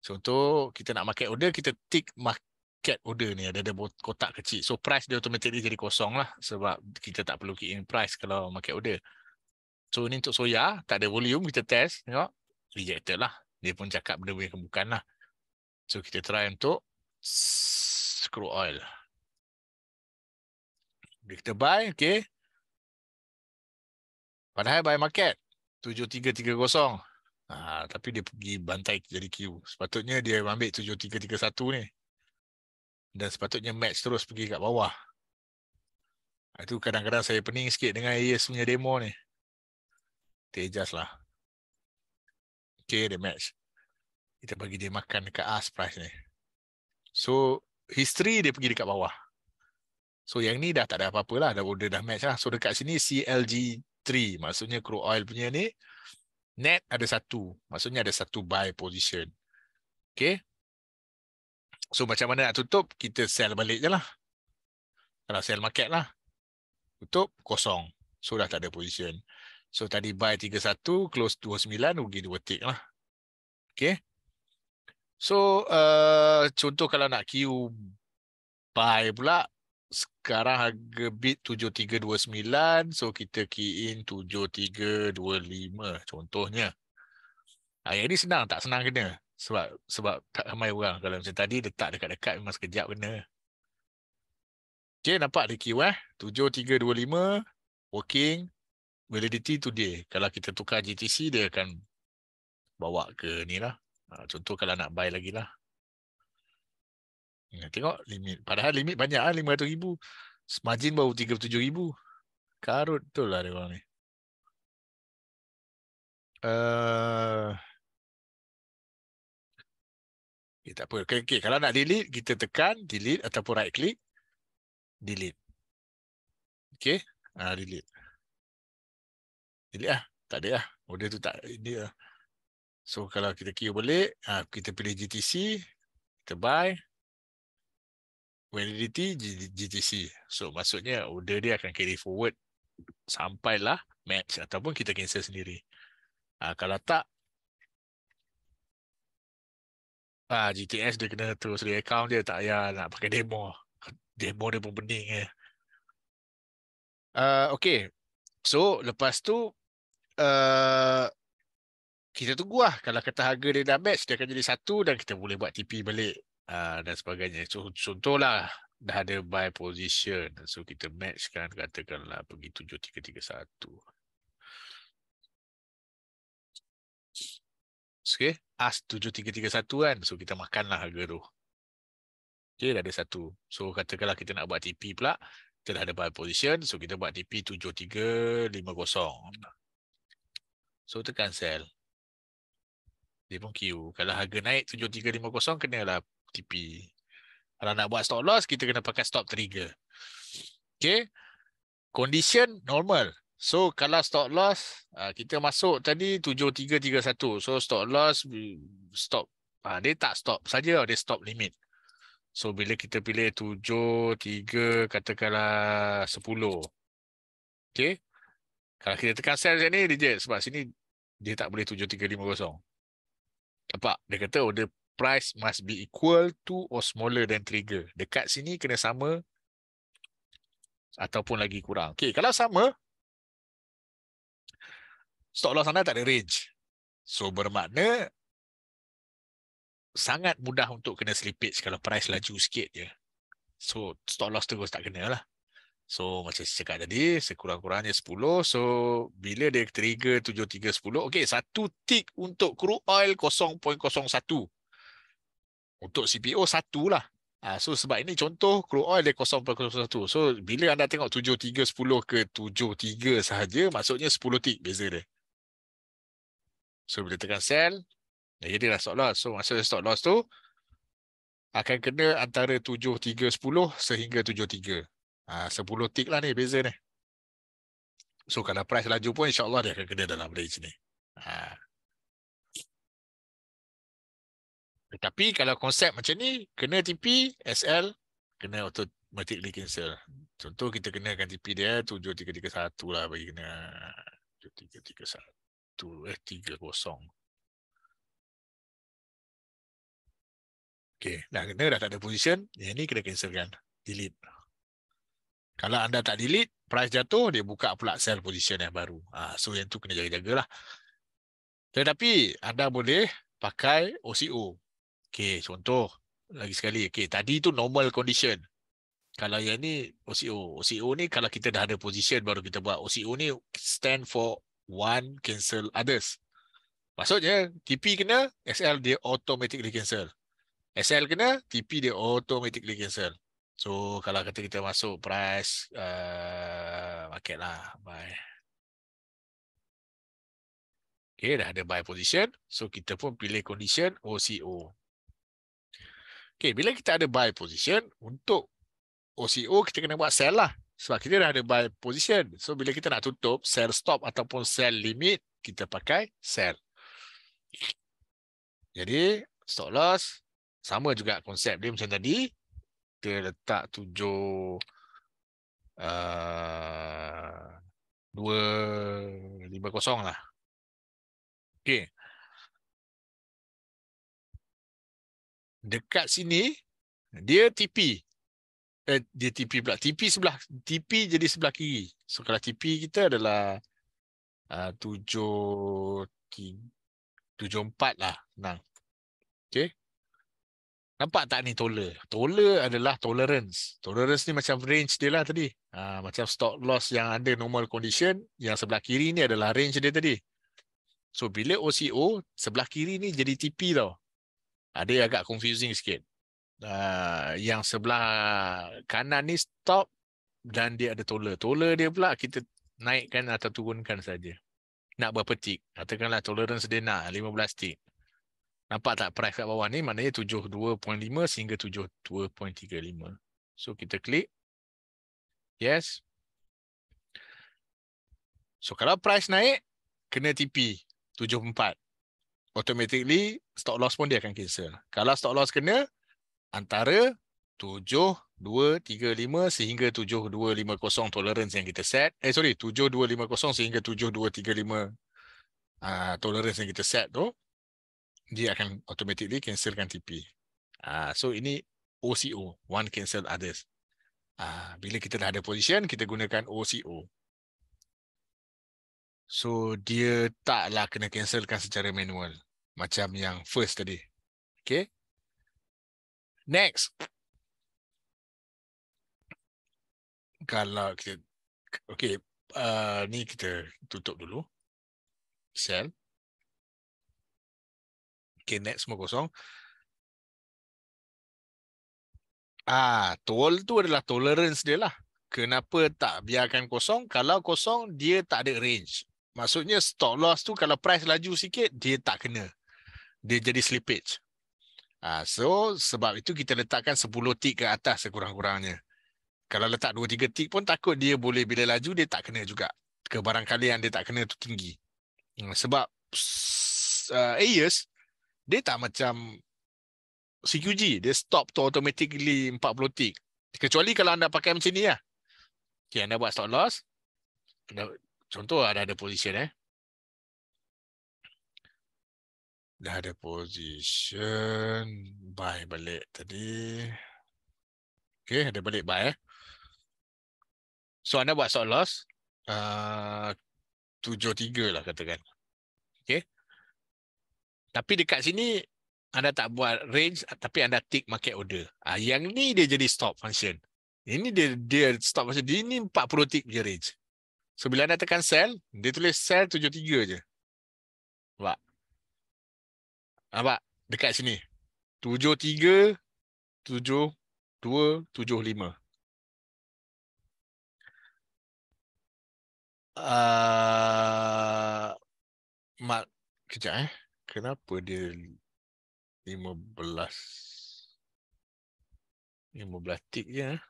So untuk kita nak market order, kita tick market order ni. Ada, ada kotak kecil. So, price dia automatically jadi kosong lah. Sebab kita tak perlu key in price kalau market order. So, ni untuk soya. Tak ada volume, kita test. Tengok. Rejected lah dia pun cakap benda yang bukan lah. So kita try untuk screw oil. Bila kita buy, okay. Padahal buy market, 7330. Ha, tapi dia pergi bantai jadi Q. Sepatutnya dia ambil 7331 ni. Dan sepatutnya match terus pergi kat bawah. Itu ha, kadang-kadang saya pening sikit dengan AES punya demo ni. Tejas lah okay the match. Kita bagi dia makan dekat us price ni. So history dia pergi dekat bawah. So yang ni dah tak ada apa-apa lah. Dah order dah match lah. So dekat sini CLG3. Maksudnya crude oil punya ni. Net ada satu. Maksudnya ada satu buy position. Okay. So macam mana nak tutup? Kita sell balik je lah. Kalau sell market lah. Tutup kosong. So dah tak ada position. So tadi buy 31, close 29, rugi 2 tick lah. Okay. So uh, contoh kalau nak Q buy pula, sekarang harga bid 7329. So kita key in 7325 contohnya. Ha, ah, ini senang tak senang kena. Sebab sebab tak ramai orang. Kalau macam tadi letak dekat-dekat memang sekejap kena. Okay, nampak dia Q eh. 7325 working validity tu dia. Kalau kita tukar GTC, dia akan bawa ke ni lah. Ha, contoh kalau nak buy lagi lah. Hmm, tengok limit. Padahal limit banyak lah, 500 ribu. Margin baru 37 ribu. Karut tu lah dia orang ni. Uh, eh, okay, eh, tak apa. Okay, okay. Kalau nak delete, kita tekan delete ataupun right click. Delete. Okay. Uh, ah, delete. Jadi ah, tak ada lah. Model tu tak dia. So kalau kita kira balik, ah, kita pilih GTC, kita buy. Validity GTC. So maksudnya order dia akan carry forward sampailah match ataupun kita cancel sendiri. Ah, kalau tak, Ah GTS dia kena terus di account dia tak payah nak pakai demo. Demo dia pun pening eh. Uh, okay. So lepas tu Eh, kita tunggu lah kalau kata harga dia dah match dia akan jadi satu dan kita boleh buat TP balik uh, dan sebagainya so, contohlah dah ada buy position so kita match kan katakanlah pergi 7331 okay as 7331 kan so kita makan lah harga tu okay dah ada satu so katakanlah kita nak buat TP pula kita dah ada buy position so kita buat TP 7350 So tekan sell. Dia pun queue. Kalau harga naik 7350 kenalah TP. Kalau nak buat stop loss kita kena pakai stop trigger. Okay. Condition normal. So kalau stop loss ah, kita masuk tadi 7331. So stop loss stop ah dia tak stop saja dia stop limit. So bila kita pilih 7 3 katakanlah 10. Okay. Kalau kita tekan sell sini dia sebab sini dia tak boleh 7350. Nampak? Dia kata oh, the price must be equal to or smaller than trigger. Dekat sini kena sama ataupun lagi kurang. Okay, kalau sama, stop loss anda tak ada range. So, bermakna sangat mudah untuk kena slippage kalau price laju sikit je. So, stop loss terus tak kena lah. So macam saya cakap tadi, sekurang-kurangnya 10. So bila dia trigger 7, 3, 10. Okay, satu tick untuk crude oil 0.01. Untuk CPO, satu lah. Uh, so sebab ini contoh crude oil dia 0.01. So bila anda tengok 7, 3, 10 ke 7, 3 sahaja, maksudnya 10 tick beza dia. So bila tekan sell, ya, jadi dah stop loss. So maksudnya stop loss tu, akan kena antara 7310 sehingga 73. 10 ha, tick lah ni beza ni. So kalau price laju pun insya Allah dia akan kena dalam range ni. Ha. Tetapi kalau konsep macam ni, kena TP, SL, kena automatically cancel. Contoh kita kena kan TP dia 7331 lah bagi kena 7331 eh 30. Okay, dah kena dah tak ada position, yang ni kena cancelkan, delete. Kalau anda tak delete, price jatuh, dia buka pula sell position yang baru. Ha, so, yang tu kena jaga jaga lah. Tetapi, anda boleh pakai OCO. Okay, contoh. Lagi sekali. Okay, tadi tu normal condition. Kalau yang ni OCO. OCO ni kalau kita dah ada position baru kita buat. OCO ni stand for one cancel others. Maksudnya, TP kena, SL dia automatically cancel. SL kena, TP dia automatically cancel. So kalau kata kita masuk price uh, market lah buy. Okay, dah ada buy position. So kita pun pilih condition OCO. Okay, bila kita ada buy position, untuk OCO kita kena buat sell lah. Sebab kita dah ada buy position. So bila kita nak tutup, sell stop ataupun sell limit, kita pakai sell. Jadi stop loss, sama juga konsep dia macam tadi kita letak tujuh eh, dua lima kosong lah. Okay, Dekat sini, dia TP. Eh, dia TP pula. TP sebelah. TP jadi sebelah kiri. So, kalau TP kita adalah eh, tujuh tujuh empat lah. Nah, okay. Nampak tak ni toler? Toler adalah tolerance. Tolerance ni macam range dia lah tadi. Ha, macam stop loss yang ada normal condition, yang sebelah kiri ni adalah range dia tadi. So, bila OCO, sebelah kiri ni jadi TP tau. Ada ah, ha, agak confusing sikit. Ha, yang sebelah kanan ni stop dan dia ada toler. Toler dia pula kita naikkan atau turunkan saja. Nak berapa tick? Katakanlah tolerance dia nak 15 tick. Nampak tak price kat bawah ni maknanya 72.5 sehingga 72.35. So kita klik. Yes. So kalau price naik, kena TP 74. Automatically stock loss pun dia akan cancel. Kalau stock loss kena, antara 7235 sehingga 7250 tolerance yang kita set. Eh sorry, 7250 sehingga 7235 uh, ah, tolerance yang kita set tu dia akan automatically cancelkan TP. Ah, so ini OCO, one cancel others. Ah, bila kita dah ada position, kita gunakan OCO. So dia taklah kena cancelkan secara manual macam yang first tadi. Okay. Next. Kalau kita, okay, uh, ni kita tutup dulu. Sell que Net semua kosong. Ah, toll tu adalah tolerance dia lah. Kenapa tak biarkan kosong? Kalau kosong, dia tak ada range. Maksudnya stop loss tu kalau price laju sikit, dia tak kena. Dia jadi slippage. Ah, so, sebab itu kita letakkan 10 tick ke atas sekurang-kurangnya. Kalau letak 2-3 tick pun takut dia boleh bila laju, dia tak kena juga. Kebarangkalian dia tak kena tu tinggi. Hmm, sebab uh, ah, AES, dia tak macam CQG. Dia stop tu automatically 40 tick. Kecuali kalau anda pakai macam ni lah. Okay, anda buat stop loss. contoh ada ada position eh. Dah ada position. Buy balik tadi. Okay, ada balik buy eh. So, anda buat stop loss. Uh, 73 lah katakan. Okay. Tapi dekat sini, anda tak buat range tapi anda tick market order. Ha, yang ni dia jadi stop function. Ini dia dia stop function. Dia ni 40 tick je range. So bila anda tekan sell, dia tulis sell 73 je. Nampak? Nampak? Dekat sini. 73, 72, 75. Uh, mak, kejap eh kenapa dia 15 15 tick je eh?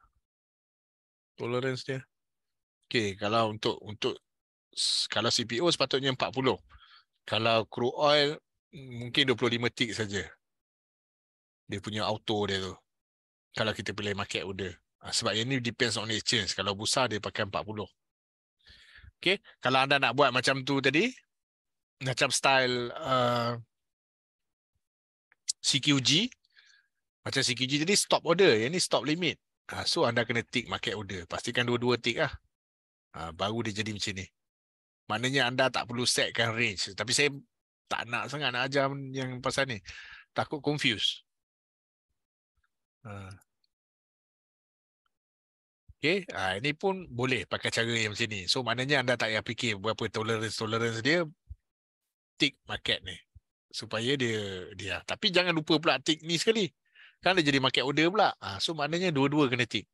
tolerance dia okey kalau untuk untuk kalau CPO sepatutnya 40 kalau crude oil mungkin 25 tick saja dia punya auto dia tu kalau kita pilih market order ha, sebab yang ni depends on exchange kalau busa dia pakai 40 Okay. Kalau anda nak buat macam tu tadi, macam style uh, CQG macam CQG jadi stop order yang ni stop limit ha, so anda kena tick market order pastikan dua-dua tick lah ha, baru dia jadi macam ni maknanya anda tak perlu setkan range tapi saya tak nak sangat nak ajar yang pasal ni takut confuse ha. Ah. Okay. Ha, ini pun boleh pakai cara yang macam ni. So, maknanya anda tak payah fikir berapa tolerance-tolerance dia tick market ni supaya dia dia tapi jangan lupa pula tick ni sekali kan dia jadi market order pula ha, so maknanya dua-dua kena tick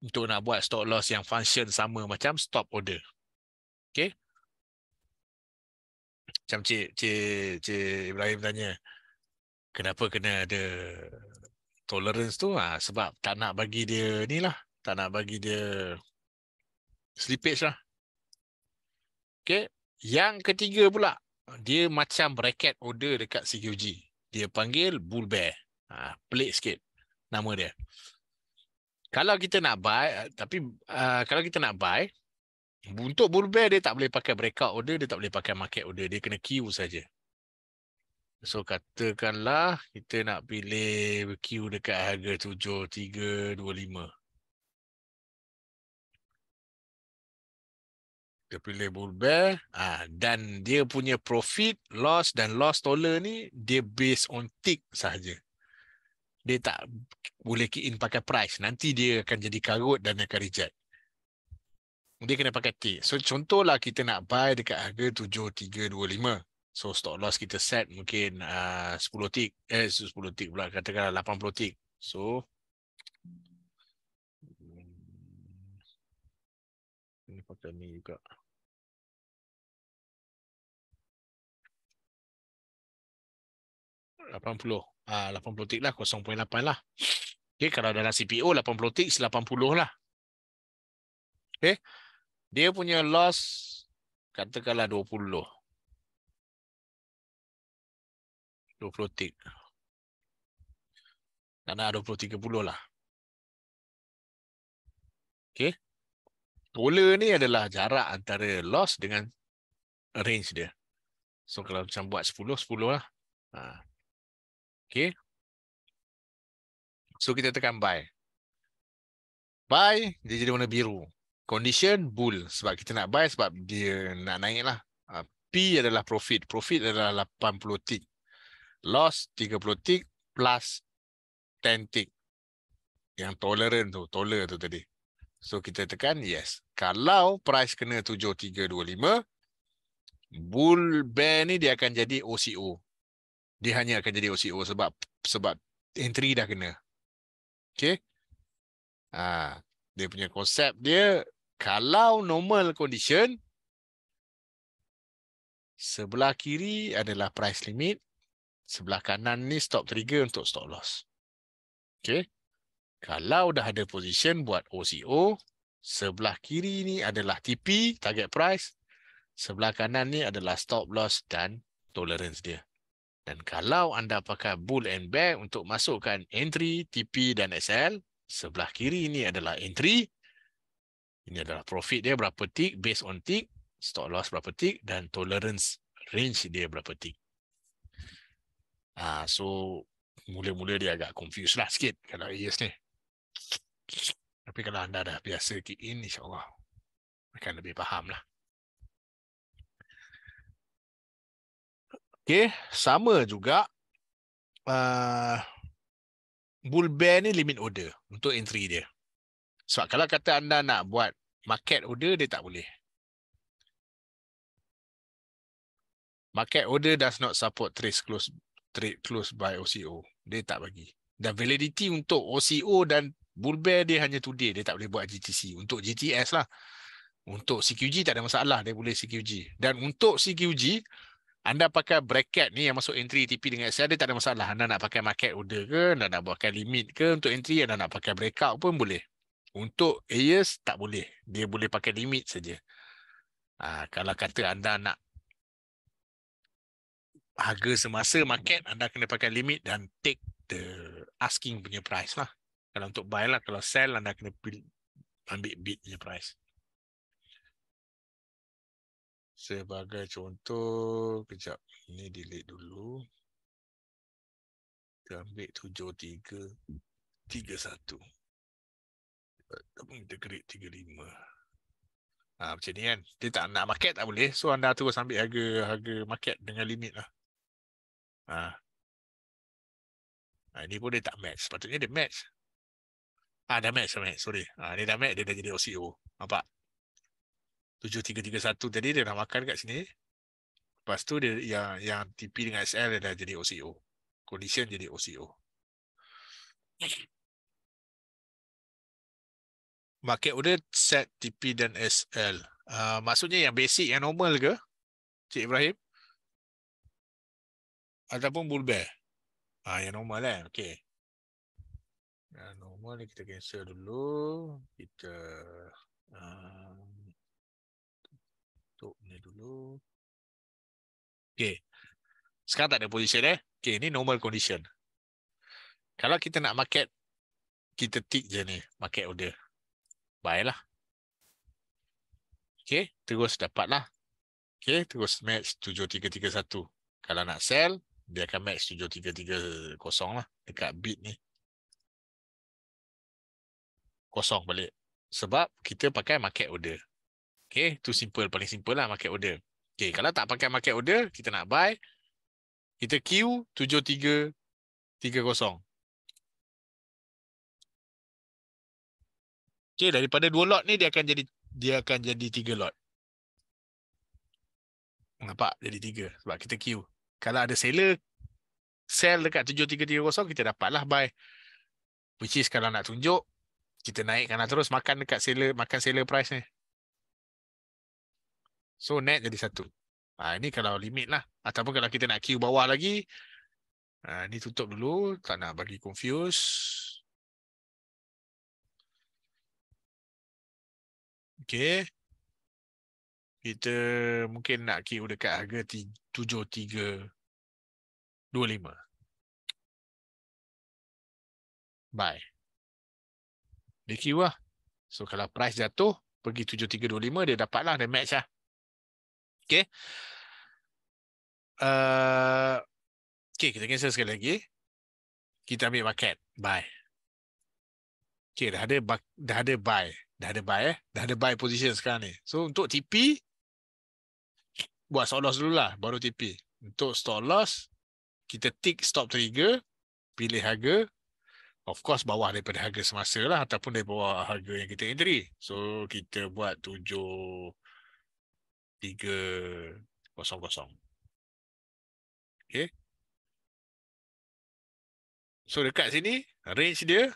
untuk nak buat stop loss yang function sama macam stop order okay macam Cik, Cik, Cik Ibrahim tanya kenapa kena ada tolerance tu ha, sebab tak nak bagi dia ni lah tak nak bagi dia slippage lah okay yang ketiga pula dia macam bracket order dekat CQG. Dia panggil bull bear. Ha, pelik sikit nama dia. Kalau kita nak buy, tapi uh, kalau kita nak buy, untuk bull bear dia tak boleh pakai breakout order, dia tak boleh pakai market order. Dia kena queue saja. So katakanlah kita nak pilih queue dekat harga 7, 3, 2, 5. dia pilih bull bear ah dan dia punya profit loss dan loss dollar ni dia based on tick sahaja dia tak boleh key in pakai price nanti dia akan jadi karut dan akan reject dia kena pakai tick so contohlah kita nak buy dekat harga 7325 so stop loss kita set mungkin ah, uh, 10 tick eh 10 tick pula katakanlah 80 tick so hmm, ini pakai ni juga 80 ah, tick lah 0.8 lah okay, kalau dalam CPO 80 tick 80 lah okay. dia punya loss katakanlah 20 20 tick dan ada 20 30 lah okey pola ni adalah jarak antara loss dengan range dia so kalau macam buat 10 10 lah ah. Okay. So kita tekan buy. Buy, dia jadi warna biru. Condition, bull. Sebab kita nak buy, sebab dia nak naik lah. Ah, P adalah profit. Profit adalah 80 tick. Loss, 30 tick plus 10 tick. Yang tolerant tu, toler tu tadi. So kita tekan yes. Kalau price kena 7325, bull bear ni dia akan jadi OCO dia hanya akan jadi OCO sebab sebab entry dah kena. okay? Ha, dia punya konsep dia kalau normal condition sebelah kiri adalah price limit, sebelah kanan ni stop trigger untuk stop loss. okay? Kalau dah ada position buat OCO, sebelah kiri ni adalah TP, target price. Sebelah kanan ni adalah stop loss dan tolerance dia. Dan kalau anda pakai bull and bear untuk masukkan entry, TP dan SL, sebelah kiri ini adalah entry. Ini adalah profit dia berapa tick based on tick, stop loss berapa tick dan tolerance range dia berapa tick. Ah, so, mula-mula dia agak confused lah sikit kalau AES ni. Tapi kalau anda dah biasa kick in, insyaAllah akan lebih faham lah. Okay, sama juga uh, bull bear ni limit order untuk entry dia. Sebab kalau kata anda nak buat market order, dia tak boleh. Market order does not support trade close trade close by OCO. Dia tak bagi. Dan validity untuk OCO dan bull bear dia hanya today. Dia tak boleh buat GTC. Untuk GTS lah. Untuk CQG tak ada masalah. Dia boleh CQG. Dan untuk CQG, anda pakai bracket ni yang masuk entry ETP dengan SL dia tak ada masalah. Anda nak pakai market order ke, anda nak pakai limit ke untuk entry, anda nak pakai breakout pun boleh. Untuk AES tak boleh. Dia boleh pakai limit saja. Ha, kalau kata anda nak harga semasa market, anda kena pakai limit dan take the asking punya price lah. Kalau untuk buy lah, kalau sell anda kena ambil bid punya price sebagai contoh kejap ini delete dulu kita ambil 73 31 ataupun kita create 35 ha, macam ni kan dia tak nak market tak boleh so anda terus ambil harga harga market dengan limit lah ha. ha ini pun dia tak match sepatutnya dia match Ah, ha, dah match, Sorry. Ah, ha, ni dah match, dia dah jadi OCO. Nampak? 7331 tadi dia dah makan kat sini. Lepas tu dia ya, yang yang TP dengan SL dia dah jadi OCO. Condition jadi OCO. Market order set TP dan SL. Uh, ah, maksudnya yang basic yang normal ke? Cik Ibrahim. Ataupun bull bear. Ah yang normal eh. Kan? okay. Yang normal ni kita cancel dulu. Kita uh, tutup ni dulu. Okey. Sekarang tak ada position eh. Okey, ini normal condition. Kalau kita nak market, kita tick je ni, market order. Buy lah. Okey, terus dapatlah. Okey, terus match 7331. Kalau nak sell, dia akan match 7330 lah dekat bid ni. Kosong balik. Sebab kita pakai market order. Okay, tu simple. Paling simple lah market order. Okay, kalau tak pakai market order, kita nak buy. Kita Q7330. Okay, daripada dua lot ni, dia akan jadi dia akan jadi tiga lot. Nampak? Jadi tiga. Sebab kita Q. Kalau ada seller, sell dekat 7330, kita dapat lah buy. Which is kalau nak tunjuk, kita naikkanlah terus makan dekat seller, makan seller price ni. So net jadi satu. Ha, ini kalau limit lah. Ataupun kalau kita nak queue bawah lagi. Ha, ini tutup dulu. Tak nak bagi confuse. Okay. Kita mungkin nak queue dekat harga 7325. Buy. Dia queue lah. So kalau price jatuh. Pergi 7325 dia dapat lah. Dia match lah. Okay, Uh, eh, okay, kita cancel sekali lagi. Kita ambil market. Buy. Okay, dah ada, dah ada buy. Dah ada buy eh. Dah ada buy position sekarang ni. So, untuk TP, buat stop loss dulu lah. Baru TP. Untuk stop loss, kita tick stop trigger. Pilih harga. Of course, bawah daripada harga semasa lah. Ataupun daripada harga yang kita entry. So, kita buat tujuh... 3.00. Okay. So dekat sini, range dia,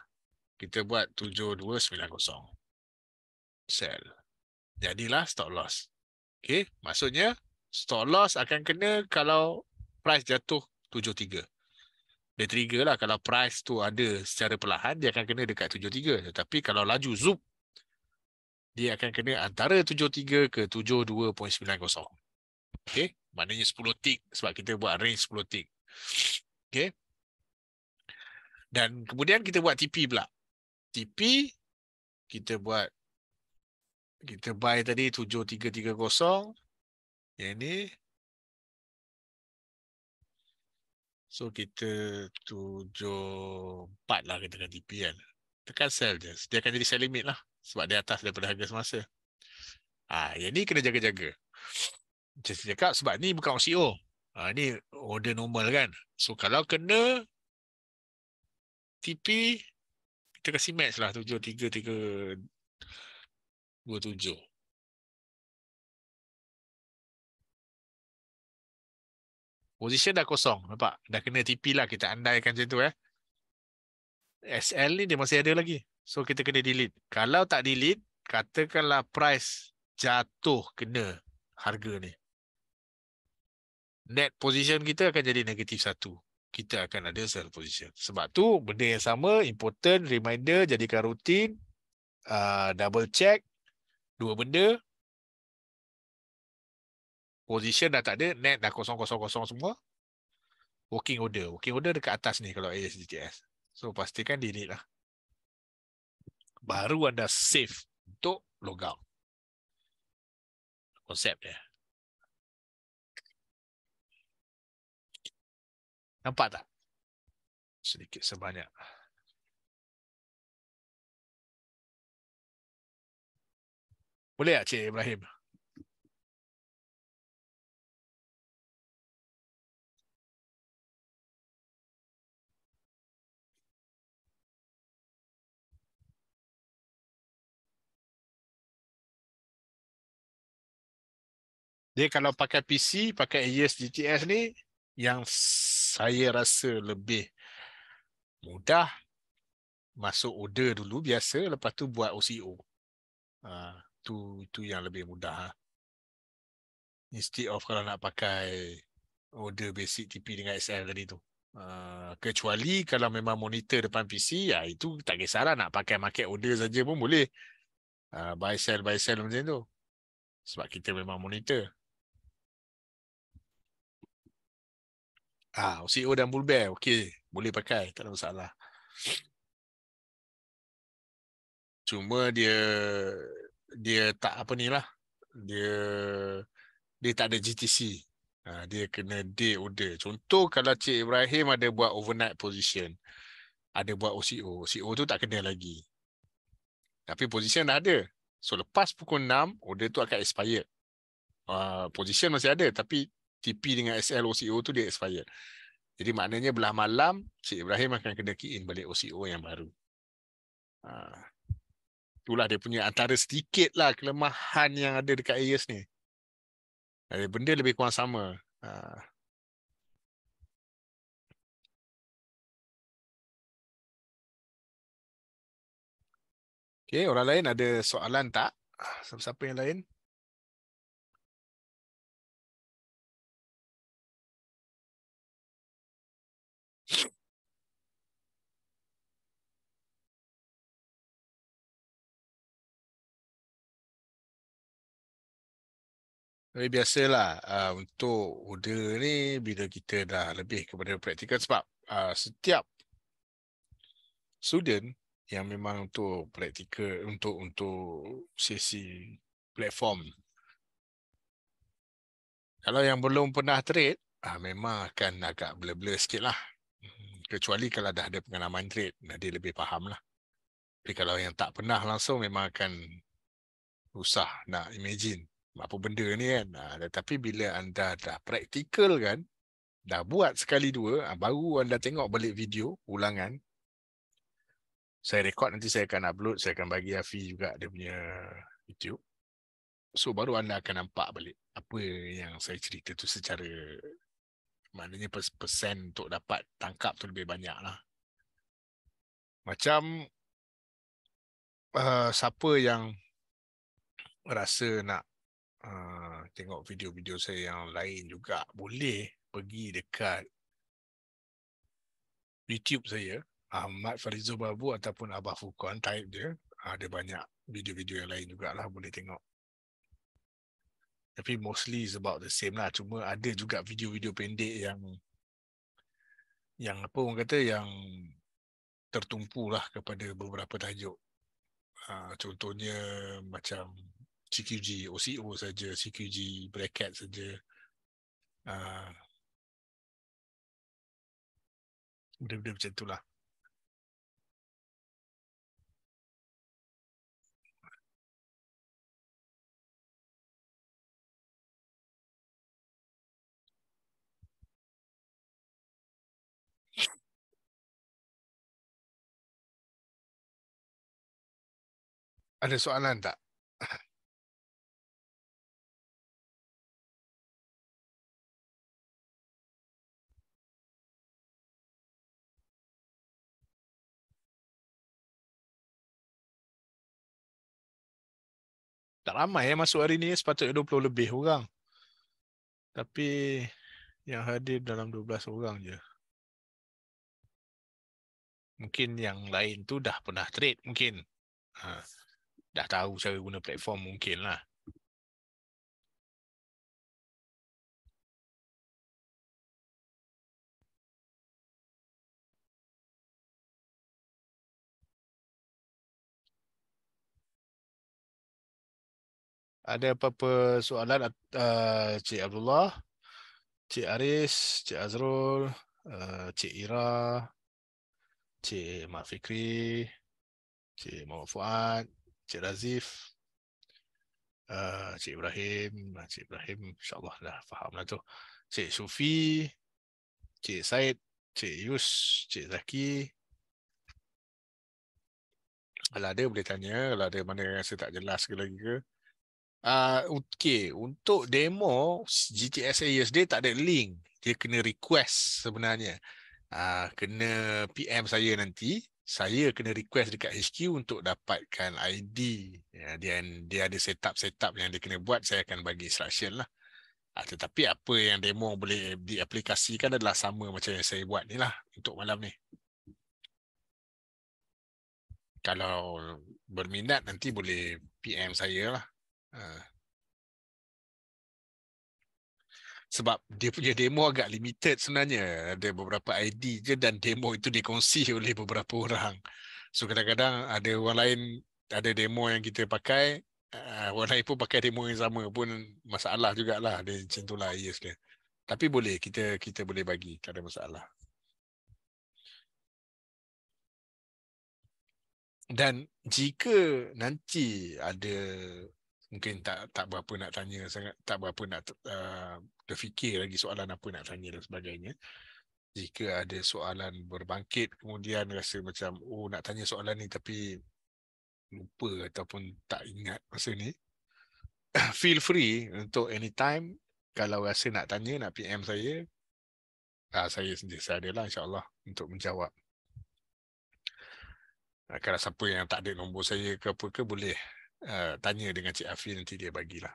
kita buat 7.290. Sell. Jadilah stop loss. Okay. Maksudnya, stop loss akan kena kalau price jatuh 7.3. Dia trigger lah kalau price tu ada secara perlahan, dia akan kena dekat 73. Tetapi kalau laju, zoom, dia akan kena antara 7.3 ke 7.2.90. Okay. Maknanya 10 tick sebab kita buat range 10 tick. Okay. Dan kemudian kita buat TP pula. TP kita buat kita buy tadi 7330 yang ni so kita 74 lah kita tekan TP kan tekan sell je dia akan jadi sell limit lah sebab dia atas daripada harga semasa. Ha, yang ni kena jaga-jaga. Macam saya cakap, sebab ni bukan OCO. E ha, ni order normal kan. So kalau kena TP, kita kasi match lah 7-3-3-2-7. Position dah kosong, nampak? Dah kena TP lah kita andaikan macam tu eh. SL ni dia masih ada lagi. So kita kena delete. Kalau tak delete, katakanlah price jatuh kena harga ni. Net position kita akan jadi negatif satu. Kita akan ada sell position. Sebab tu benda yang sama, important, reminder, jadikan rutin, uh, double check, dua benda. Position dah tak ada, net dah kosong-kosong-kosong semua. Working order. Working order dekat atas ni kalau ASDTS. So pastikan delete lah baru anda save untuk logout. Konsep dia. Nampak tak? Sedikit sebanyak. Boleh tak Cik Ibrahim? Dia kalau pakai PC, pakai AES GTS ni yang saya rasa lebih mudah masuk order dulu biasa lepas tu buat OCO. Ha, tu tu yang lebih mudah. Ha. Instead of kalau nak pakai order basic TP dengan SL tadi tu. Uh, kecuali kalau memang monitor depan PC ya itu tak kisahlah nak pakai market order saja pun boleh uh, buy sell buy sell macam tu sebab kita memang monitor Ah, OCO e dan bull bear, okey. Boleh pakai, tak ada masalah. Cuma dia dia tak apa ni lah. Dia dia tak ada GTC. Ah, dia kena day order. Contoh kalau Cik Ibrahim ada buat overnight position. Ada buat OCO. E OCO e tu tak kena lagi. Tapi position dah ada. So lepas pukul 6, order tu akan expired. Uh, ah, position masih ada tapi TP dengan SL OCO tu dia expired. Jadi maknanya belah malam Cik Ibrahim akan kena key in balik OCO yang baru. Ha. Itulah dia punya antara sedikit lah kelemahan yang ada dekat AES ni. Ada benda lebih kurang sama. Ha. Okay, orang lain ada soalan tak? Siapa-siapa yang lain? Tapi biasalah uh, untuk order ni bila kita dah lebih kepada praktikal sebab uh, setiap student yang memang untuk praktikal untuk untuk sesi platform kalau yang belum pernah trade ah memang akan agak blur-blur sikit lah. Hmm, kecuali kalau dah ada pengalaman trade, dia lebih faham lah. Tapi kalau yang tak pernah langsung memang akan susah nak imagine apa benda ni kan. Ha, tetapi bila anda dah praktikal kan, dah buat sekali dua, ha, baru anda tengok balik video ulangan. Saya rekod nanti saya akan upload, saya akan bagi Afi juga dia punya YouTube. So baru anda akan nampak balik apa yang saya cerita tu secara maknanya pers- persen untuk dapat tangkap tu lebih banyak lah. Macam uh, siapa yang rasa nak uh, tengok video-video saya yang lain juga boleh pergi dekat YouTube saya Ahmad Farizul Babu ataupun Abah Fukuan type dia ada ah, banyak video-video yang lain juga lah boleh tengok tapi mostly is about the same lah cuma ada juga video-video pendek yang yang apa orang kata yang tertumpulah kepada beberapa tajuk uh, contohnya macam CQG OCO saja CQG bracket saja ah. benda-benda uh, macam tu lah ada soalan tak? tak ramai yang masuk hari ni sepatutnya 20 lebih orang tapi yang hadir dalam 12 orang je mungkin yang lain tu dah pernah trade mungkin ha, dah tahu cara guna platform mungkin lah Ada apa-apa soalan uh, Cik Abdullah, Cik Aris, Cik Azrul, uh, Ira, Cik Mak Fikri, Cik Muhammad Fuad, Cik Razif, uh, Ibrahim, Cik Ibrahim insyaAllah dah faham lah tu. Cik Sufi, Cik Said, Cik Yus, Cik Zaki. Kalau ada boleh tanya, kalau ada mana yang saya tak jelas ke lagi ke uh, okay, untuk demo GTS yesterday tak ada link. Dia kena request sebenarnya. Uh, kena PM saya nanti. Saya kena request dekat HQ untuk dapatkan ID. Ya, dia, dia ada setup-setup yang dia kena buat. Saya akan bagi instruction lah. Uh, tetapi apa yang demo boleh diaplikasikan adalah sama macam yang saya buat ni lah untuk malam ni. Kalau berminat nanti boleh PM saya lah. Ah. Sebab dia punya demo agak limited sebenarnya. Ada beberapa ID je dan demo itu dikongsi oleh beberapa orang. So kadang-kadang ada orang lain, ada demo yang kita pakai, ah, orang lain pun pakai demo yang sama pun masalah jugalah. Dia macam tu lah, yes dia. Tapi boleh, kita kita boleh bagi, tak ada masalah. Dan jika nanti ada mungkin tak tak berapa nak tanya sangat tak berapa nak uh, fikir lagi soalan apa nak tanya dan sebagainya jika ada soalan berbangkit kemudian rasa macam oh nak tanya soalan ni tapi lupa ataupun tak ingat masa ni feel free untuk anytime kalau rasa nak tanya nak PM saya uh, saya sentiasa ada lah insyaAllah untuk menjawab kalau siapa yang tak ada nombor saya ke apa ke boleh Eh, tanya dengan Cik Afi nanti dia bagilah.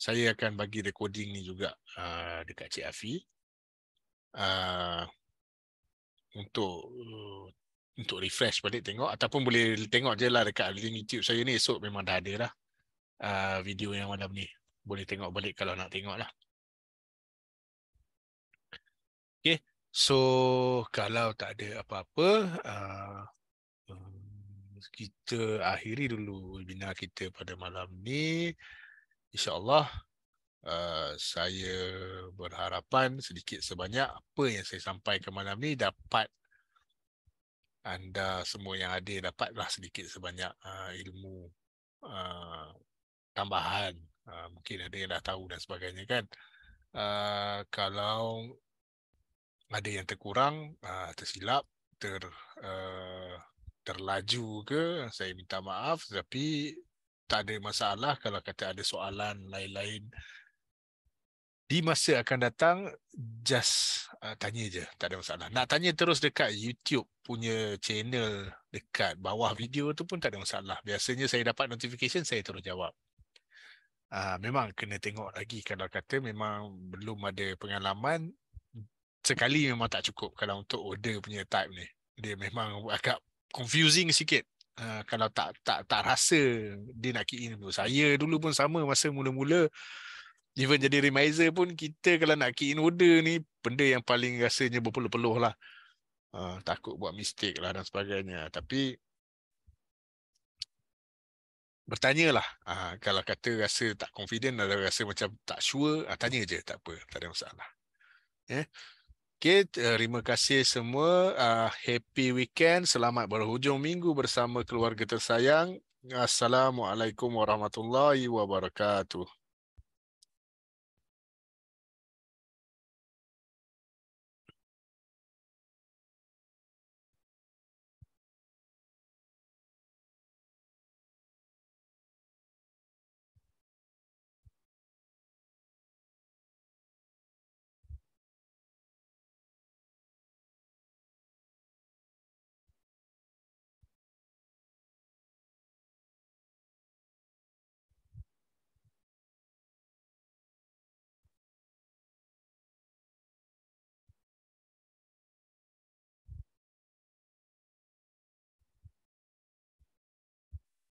Saya akan bagi recording ni juga uh, dekat Cik Afi uh, untuk uh, untuk refresh balik tengok ataupun boleh tengok je lah dekat link YouTube saya ni esok memang dah ada lah uh, video yang malam ni. Boleh tengok balik kalau nak tengok lah. So kalau tak ada apa-apa, ah, hmm, kita akhiri dulu webinar kita pada malam ni. Insya Allah ah, saya berharapan sedikit sebanyak apa yang saya sampaikan malam ni dapat anda semua yang ada dapatlah sedikit sebanyak uh, ilmu uh, tambahan. Uh, mungkin ada yang dah tahu dan sebagainya kan. Uh, kalau ada yang terkurang, uh, tersilap, ter uh, terlaju ke, saya minta maaf tapi tak ada masalah kalau kata ada soalan lain-lain di masa akan datang just uh, tanya je tak ada masalah nak tanya terus dekat YouTube punya channel dekat bawah video tu pun tak ada masalah biasanya saya dapat notifikasi, saya terus jawab uh, memang kena tengok lagi kalau kata memang belum ada pengalaman sekali memang tak cukup kalau untuk order punya type ni. Dia memang agak confusing sikit. Uh, kalau tak tak tak rasa dia nak key in dulu. Saya dulu pun sama masa mula-mula even jadi remiser pun kita kalau nak key in order ni benda yang paling rasanya berpeluh-peluh lah. Uh, takut buat mistake lah dan sebagainya. Tapi bertanyalah uh, ah, kalau kata rasa tak confident atau rasa macam tak sure uh, tanya je tak apa tak ada masalah. Ya. Yeah? Okay, eh, terima kasih semua. Uh, happy weekend. Selamat berhujung minggu bersama keluarga tersayang. Assalamualaikum warahmatullahi wabarakatuh.